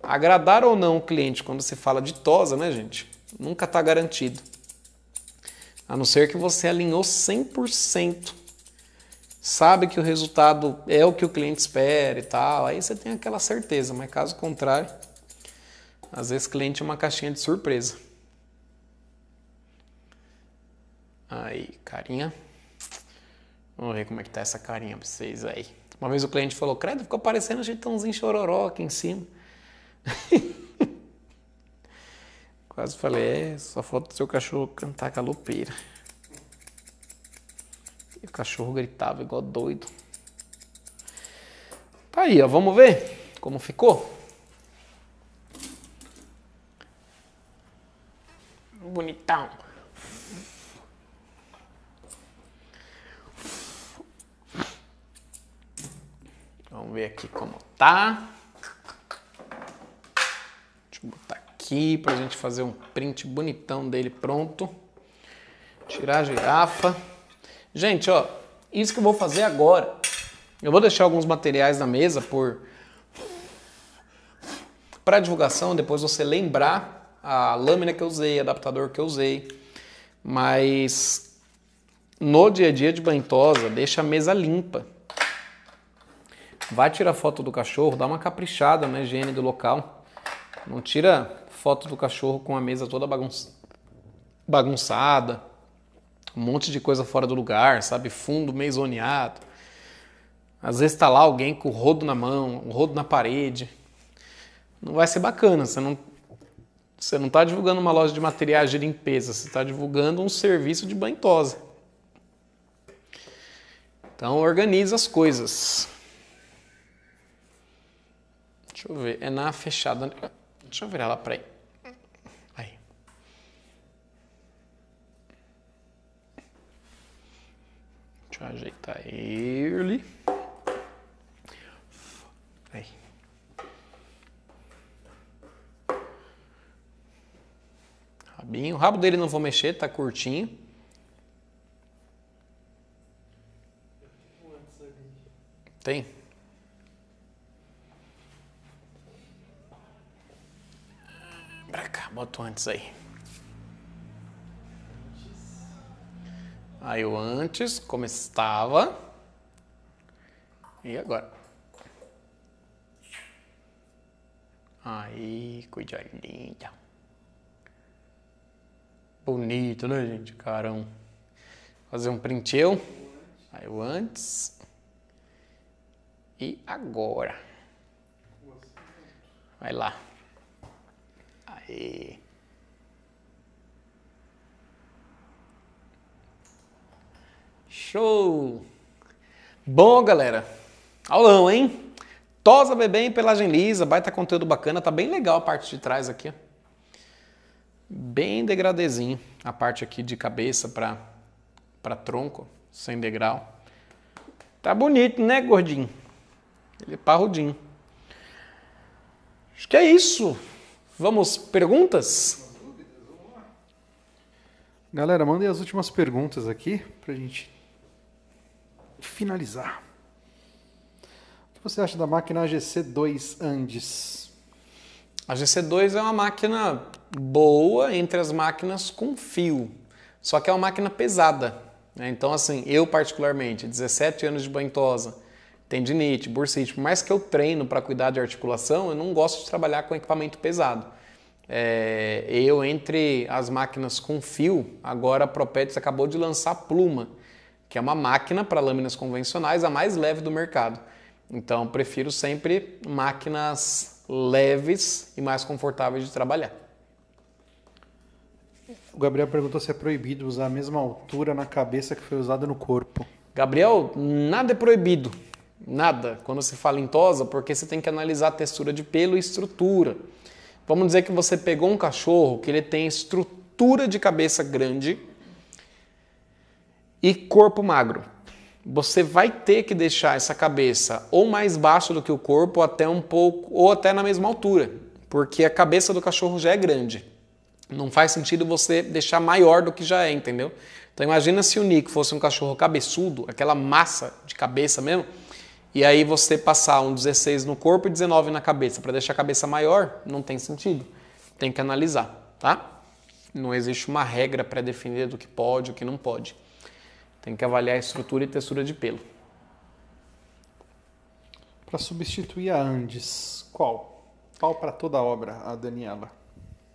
agradar ou não o cliente quando se fala de tosa, né, gente? Nunca está garantido. A não ser que você alinhou 100%. Sabe que o resultado é o que o cliente espera e tal, aí você tem aquela certeza, mas caso contrário, às vezes cliente é uma caixinha de surpresa. Aí, carinha. Vamos ver como é que tá essa carinha pra vocês aí. Uma vez o cliente falou, credo, ficou parecendo um tão chororó aqui em cima. Quase falei, é, só falta o seu cachorro cantar galopeira. E o cachorro gritava igual doido. Tá aí, ó, vamos ver como ficou. Bonitão. Vamos ver aqui como tá. Deixa eu botar aqui pra gente fazer um print bonitão dele pronto. Tirar a girafa. Gente, ó, isso que eu vou fazer agora. Eu vou deixar alguns materiais na mesa por para divulgação, depois você lembrar a lâmina que eu usei, adaptador que eu usei. Mas no dia a dia de banhosa, deixa a mesa limpa vai tirar foto do cachorro, dá uma caprichada na higiene do local. Não tira foto do cachorro com a mesa toda bagunça, bagunçada, um monte de coisa fora do lugar, sabe? Fundo meio zoneado. Às vezes tá lá alguém com o rodo na mão, o rodo na parede. Não vai ser bacana, você não você não está divulgando uma loja de materiais de limpeza, você está divulgando um serviço de banho tosa. Então organiza as coisas. Deixa eu ver. É na fechada. Deixa eu virar ela para aí. Aí. Deixa eu ajeitar ele. Aí. Rabinho. O rabo dele não vou mexer, tá curtinho. Tem? pra cá, bota antes aí. Aí o antes, como estava. E agora? Aí, coisa linda. Bonito, né, gente? Carão. Fazer um print eu. Aí o antes. E agora. Vai lá. E... Show! Bom, galera, aulão, hein? Tosa bebê pelagem lisa, baita conteúdo bacana, tá bem legal a parte de trás aqui. Bem degradezinho a parte aqui de cabeça para para tronco, sem degrau. Tá bonito, né, gordinho? Ele é parrudinho. Acho que é isso. Vamos perguntas? Galera, mandem as últimas perguntas aqui para a gente finalizar. O que você acha da máquina GC2 Andes? A GC2 é uma máquina boa entre as máquinas com fio, só que é uma máquina pesada. Né? Então, assim, eu particularmente, 17 anos de banhosa, tendinite, bursite. Por mais que eu treino para cuidar de articulação, eu não gosto de trabalhar com equipamento pesado. É, eu, entre as máquinas com fio, agora a Propetis acabou de lançar a Pluma, que é uma máquina para lâminas convencionais, a mais leve do mercado. Então, prefiro sempre máquinas leves e mais confortáveis de trabalhar. O Gabriel perguntou se é proibido usar a mesma altura na cabeça que foi usada no corpo. Gabriel, nada é proibido. Nada quando se fala em tosa, porque você tem que analisar a textura de pelo e estrutura. Vamos dizer que você pegou um cachorro que ele tem estrutura de cabeça grande e corpo magro. Você vai ter que deixar essa cabeça ou mais baixa do que o corpo, até um pouco, ou até na mesma altura, porque a cabeça do cachorro já é grande. Não faz sentido você deixar maior do que já é, entendeu? Então imagina se o Nick fosse um cachorro cabeçudo, aquela massa de cabeça mesmo, e aí você passar um 16 no corpo e 19 na cabeça para deixar a cabeça maior, não tem sentido. Tem que analisar, tá? Não existe uma regra pré-definida do que pode, o que não pode. Tem que avaliar a estrutura e textura de pelo. Para substituir a Andes, qual? Qual para toda a obra, a Daniela?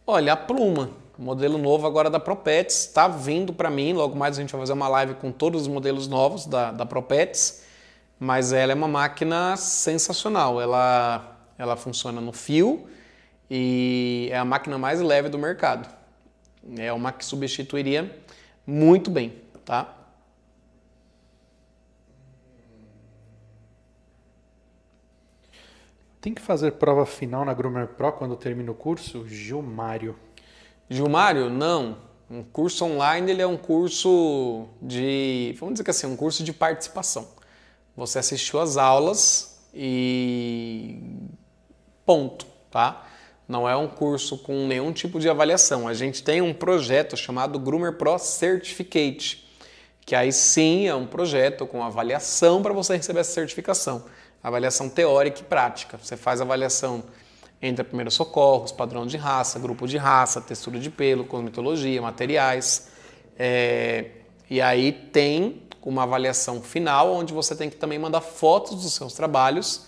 Olha, a pluma. modelo novo agora da Propets está vindo para mim. Logo mais a gente vai fazer uma live com todos os modelos novos da, da Propets mas ela é uma máquina sensacional. Ela, ela funciona no fio e é a máquina mais leve do mercado. É uma que substituiria muito bem, tá? Tem que fazer prova final na Groomer Pro quando termina o curso? Gilmário. Gilmário, não. Um curso online ele é um curso de, vamos dizer que assim, um curso de participação. Você assistiu às aulas e ponto, tá? Não é um curso com nenhum tipo de avaliação. A gente tem um projeto chamado Groomer Pro Certificate, que aí sim é um projeto com avaliação para você receber essa certificação. Avaliação teórica e prática. Você faz avaliação entre primeiros socorros, padrão de raça, grupo de raça, textura de pelo, cosmetologia, materiais. É e aí tem uma avaliação final onde você tem que também mandar fotos dos seus trabalhos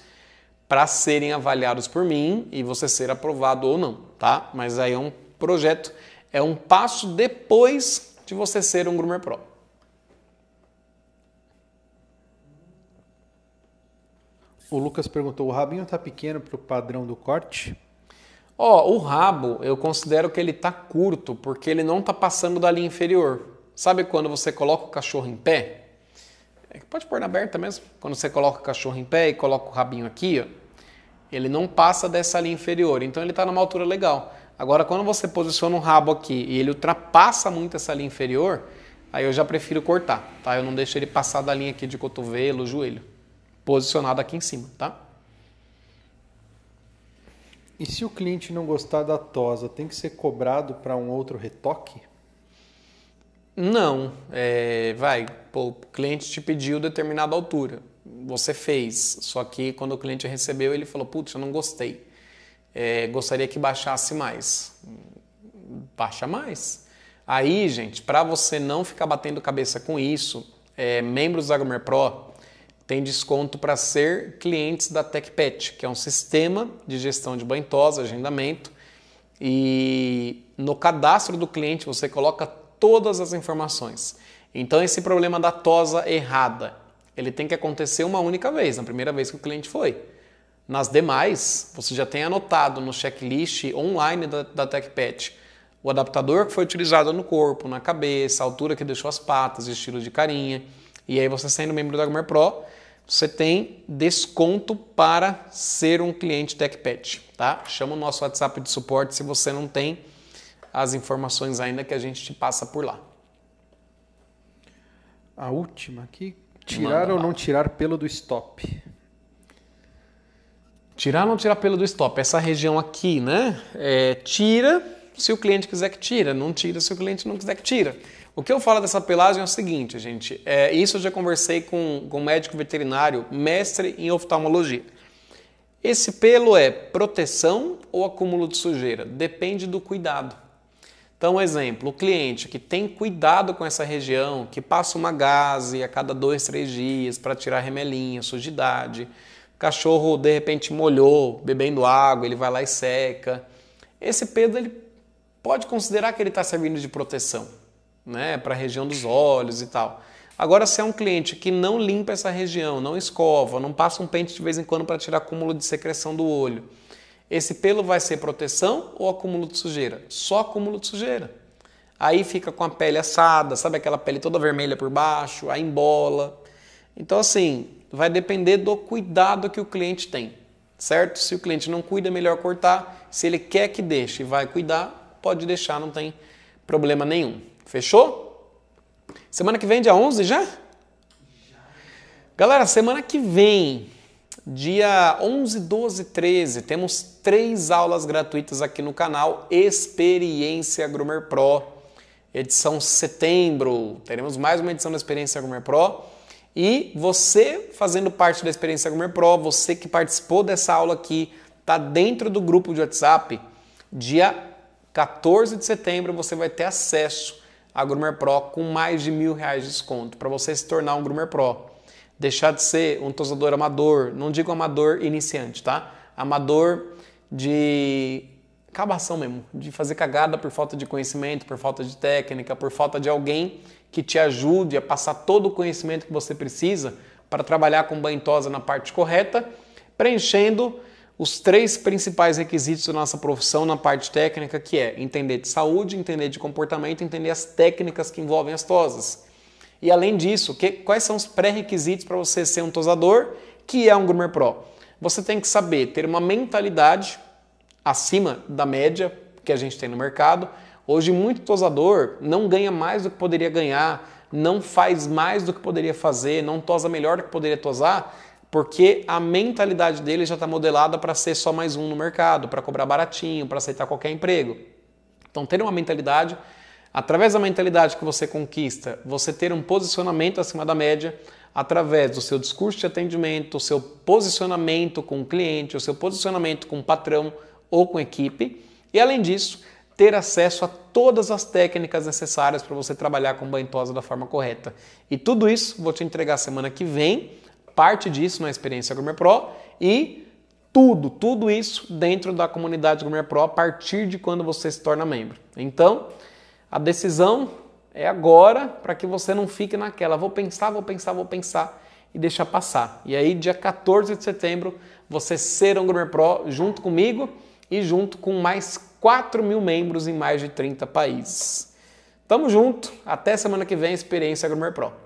para serem avaliados por mim e você ser aprovado ou não, tá? Mas aí é um projeto, é um passo depois de você ser um groomer pro. O Lucas perguntou: o rabinho tá pequeno para o padrão do corte? Ó, oh, o rabo eu considero que ele tá curto porque ele não tá passando da linha inferior. Sabe quando você coloca o cachorro em pé? É pode pôr na aberta mesmo. Quando você coloca o cachorro em pé e coloca o rabinho aqui, ó, ele não passa dessa linha inferior. Então ele está numa altura legal. Agora, quando você posiciona o rabo aqui e ele ultrapassa muito essa linha inferior, aí eu já prefiro cortar, tá? Eu não deixo ele passar da linha aqui de cotovelo, joelho. Posicionado aqui em cima, tá? E se o cliente não gostar da tosa, tem que ser cobrado para um outro retoque? Não, é, vai, pô, o cliente te pediu determinada altura, você fez, só que quando o cliente recebeu ele falou, putz, eu não gostei, é, gostaria que baixasse mais, baixa mais. Aí, gente, para você não ficar batendo cabeça com isso, é, membros da Gomer Pro tem desconto para ser clientes da TechPet, que é um sistema de gestão de banho agendamento, e no cadastro do cliente você coloca todas as informações. Então esse problema da tosa errada, ele tem que acontecer uma única vez, na primeira vez que o cliente foi. Nas demais, você já tem anotado no checklist online da, da TechPet o adaptador que foi utilizado no corpo, na cabeça, a altura que deixou as patas, estilo de carinha. E aí você sendo membro da Gomer Pro, você tem desconto para ser um cliente TechPet, tá? Chama o nosso WhatsApp de suporte se você não tem as informações ainda que a gente te passa por lá. A última aqui, tirar ou não tirar pelo do stop? Tirar ou não tirar pelo do stop? Essa região aqui, né? É, tira se o cliente quiser que tira, não tira se o cliente não quiser que tira. O que eu falo dessa pelagem é o seguinte, gente. É, isso eu já conversei com, com um médico veterinário, mestre em oftalmologia. Esse pelo é proteção ou acúmulo de sujeira? Depende do cuidado. Então, um exemplo, o cliente que tem cuidado com essa região, que passa uma gase a cada dois, três dias para tirar remelinha, sujidade, o cachorro de repente molhou bebendo água, ele vai lá e seca. Esse Pedro ele pode considerar que ele está servindo de proteção, né, para a região dos olhos e tal. Agora, se é um cliente que não limpa essa região, não escova, não passa um pente de vez em quando para tirar acúmulo de secreção do olho, esse pelo vai ser proteção ou acúmulo de sujeira? Só acúmulo de sujeira. Aí fica com a pele assada, sabe aquela pele toda vermelha por baixo, a embola. Então, assim, vai depender do cuidado que o cliente tem, certo? Se o cliente não cuida, é melhor cortar. Se ele quer que deixe e vai cuidar, pode deixar, não tem problema nenhum. Fechou? Semana que vem, dia 11 já? Galera, semana que vem Dia 11, 12, 13, temos três aulas gratuitas aqui no canal Experiência Groomer Pro. Edição setembro, teremos mais uma edição da Experiência Groomer Pro. E você fazendo parte da Experiência Groomer Pro, você que participou dessa aula aqui, tá dentro do grupo de WhatsApp, dia 14 de setembro você vai ter acesso a Groomer Pro com mais de mil reais de desconto para você se tornar um Groomer Pro deixar de ser um tosador amador, não digo amador iniciante, tá? Amador de acabação mesmo, de fazer cagada por falta de conhecimento, por falta de técnica, por falta de alguém que te ajude a passar todo o conhecimento que você precisa para trabalhar com banhosa na parte correta, preenchendo os três principais requisitos da nossa profissão na parte técnica, que é entender de saúde, entender de comportamento, entender as técnicas que envolvem as tosas. E além disso, que, quais são os pré-requisitos para você ser um tosador, que é um groomer pro? Você tem que saber ter uma mentalidade acima da média que a gente tem no mercado. Hoje, muito tosador não ganha mais do que poderia ganhar, não faz mais do que poderia fazer, não tosa melhor do que poderia tosar, porque a mentalidade dele já está modelada para ser só mais um no mercado, para cobrar baratinho, para aceitar qualquer emprego. Então, ter uma mentalidade através da mentalidade que você conquista, você ter um posicionamento acima da média, através do seu discurso de atendimento, o seu posicionamento com o cliente, o seu posicionamento com o patrão ou com a equipe, e além disso, ter acesso a todas as técnicas necessárias para você trabalhar com banhosa da forma correta. E tudo isso vou te entregar semana que vem, parte disso na experiência Gourmet Pro e tudo, tudo isso dentro da comunidade Gourmet Pro a partir de quando você se torna membro. Então, a decisão é agora para que você não fique naquela. Vou pensar, vou pensar, vou pensar e deixar passar. E aí, dia 14 de setembro, você será um Groomer Pro junto comigo e junto com mais 4 mil membros em mais de 30 países. Tamo junto, até semana que vem, Experiência Groomer Pro.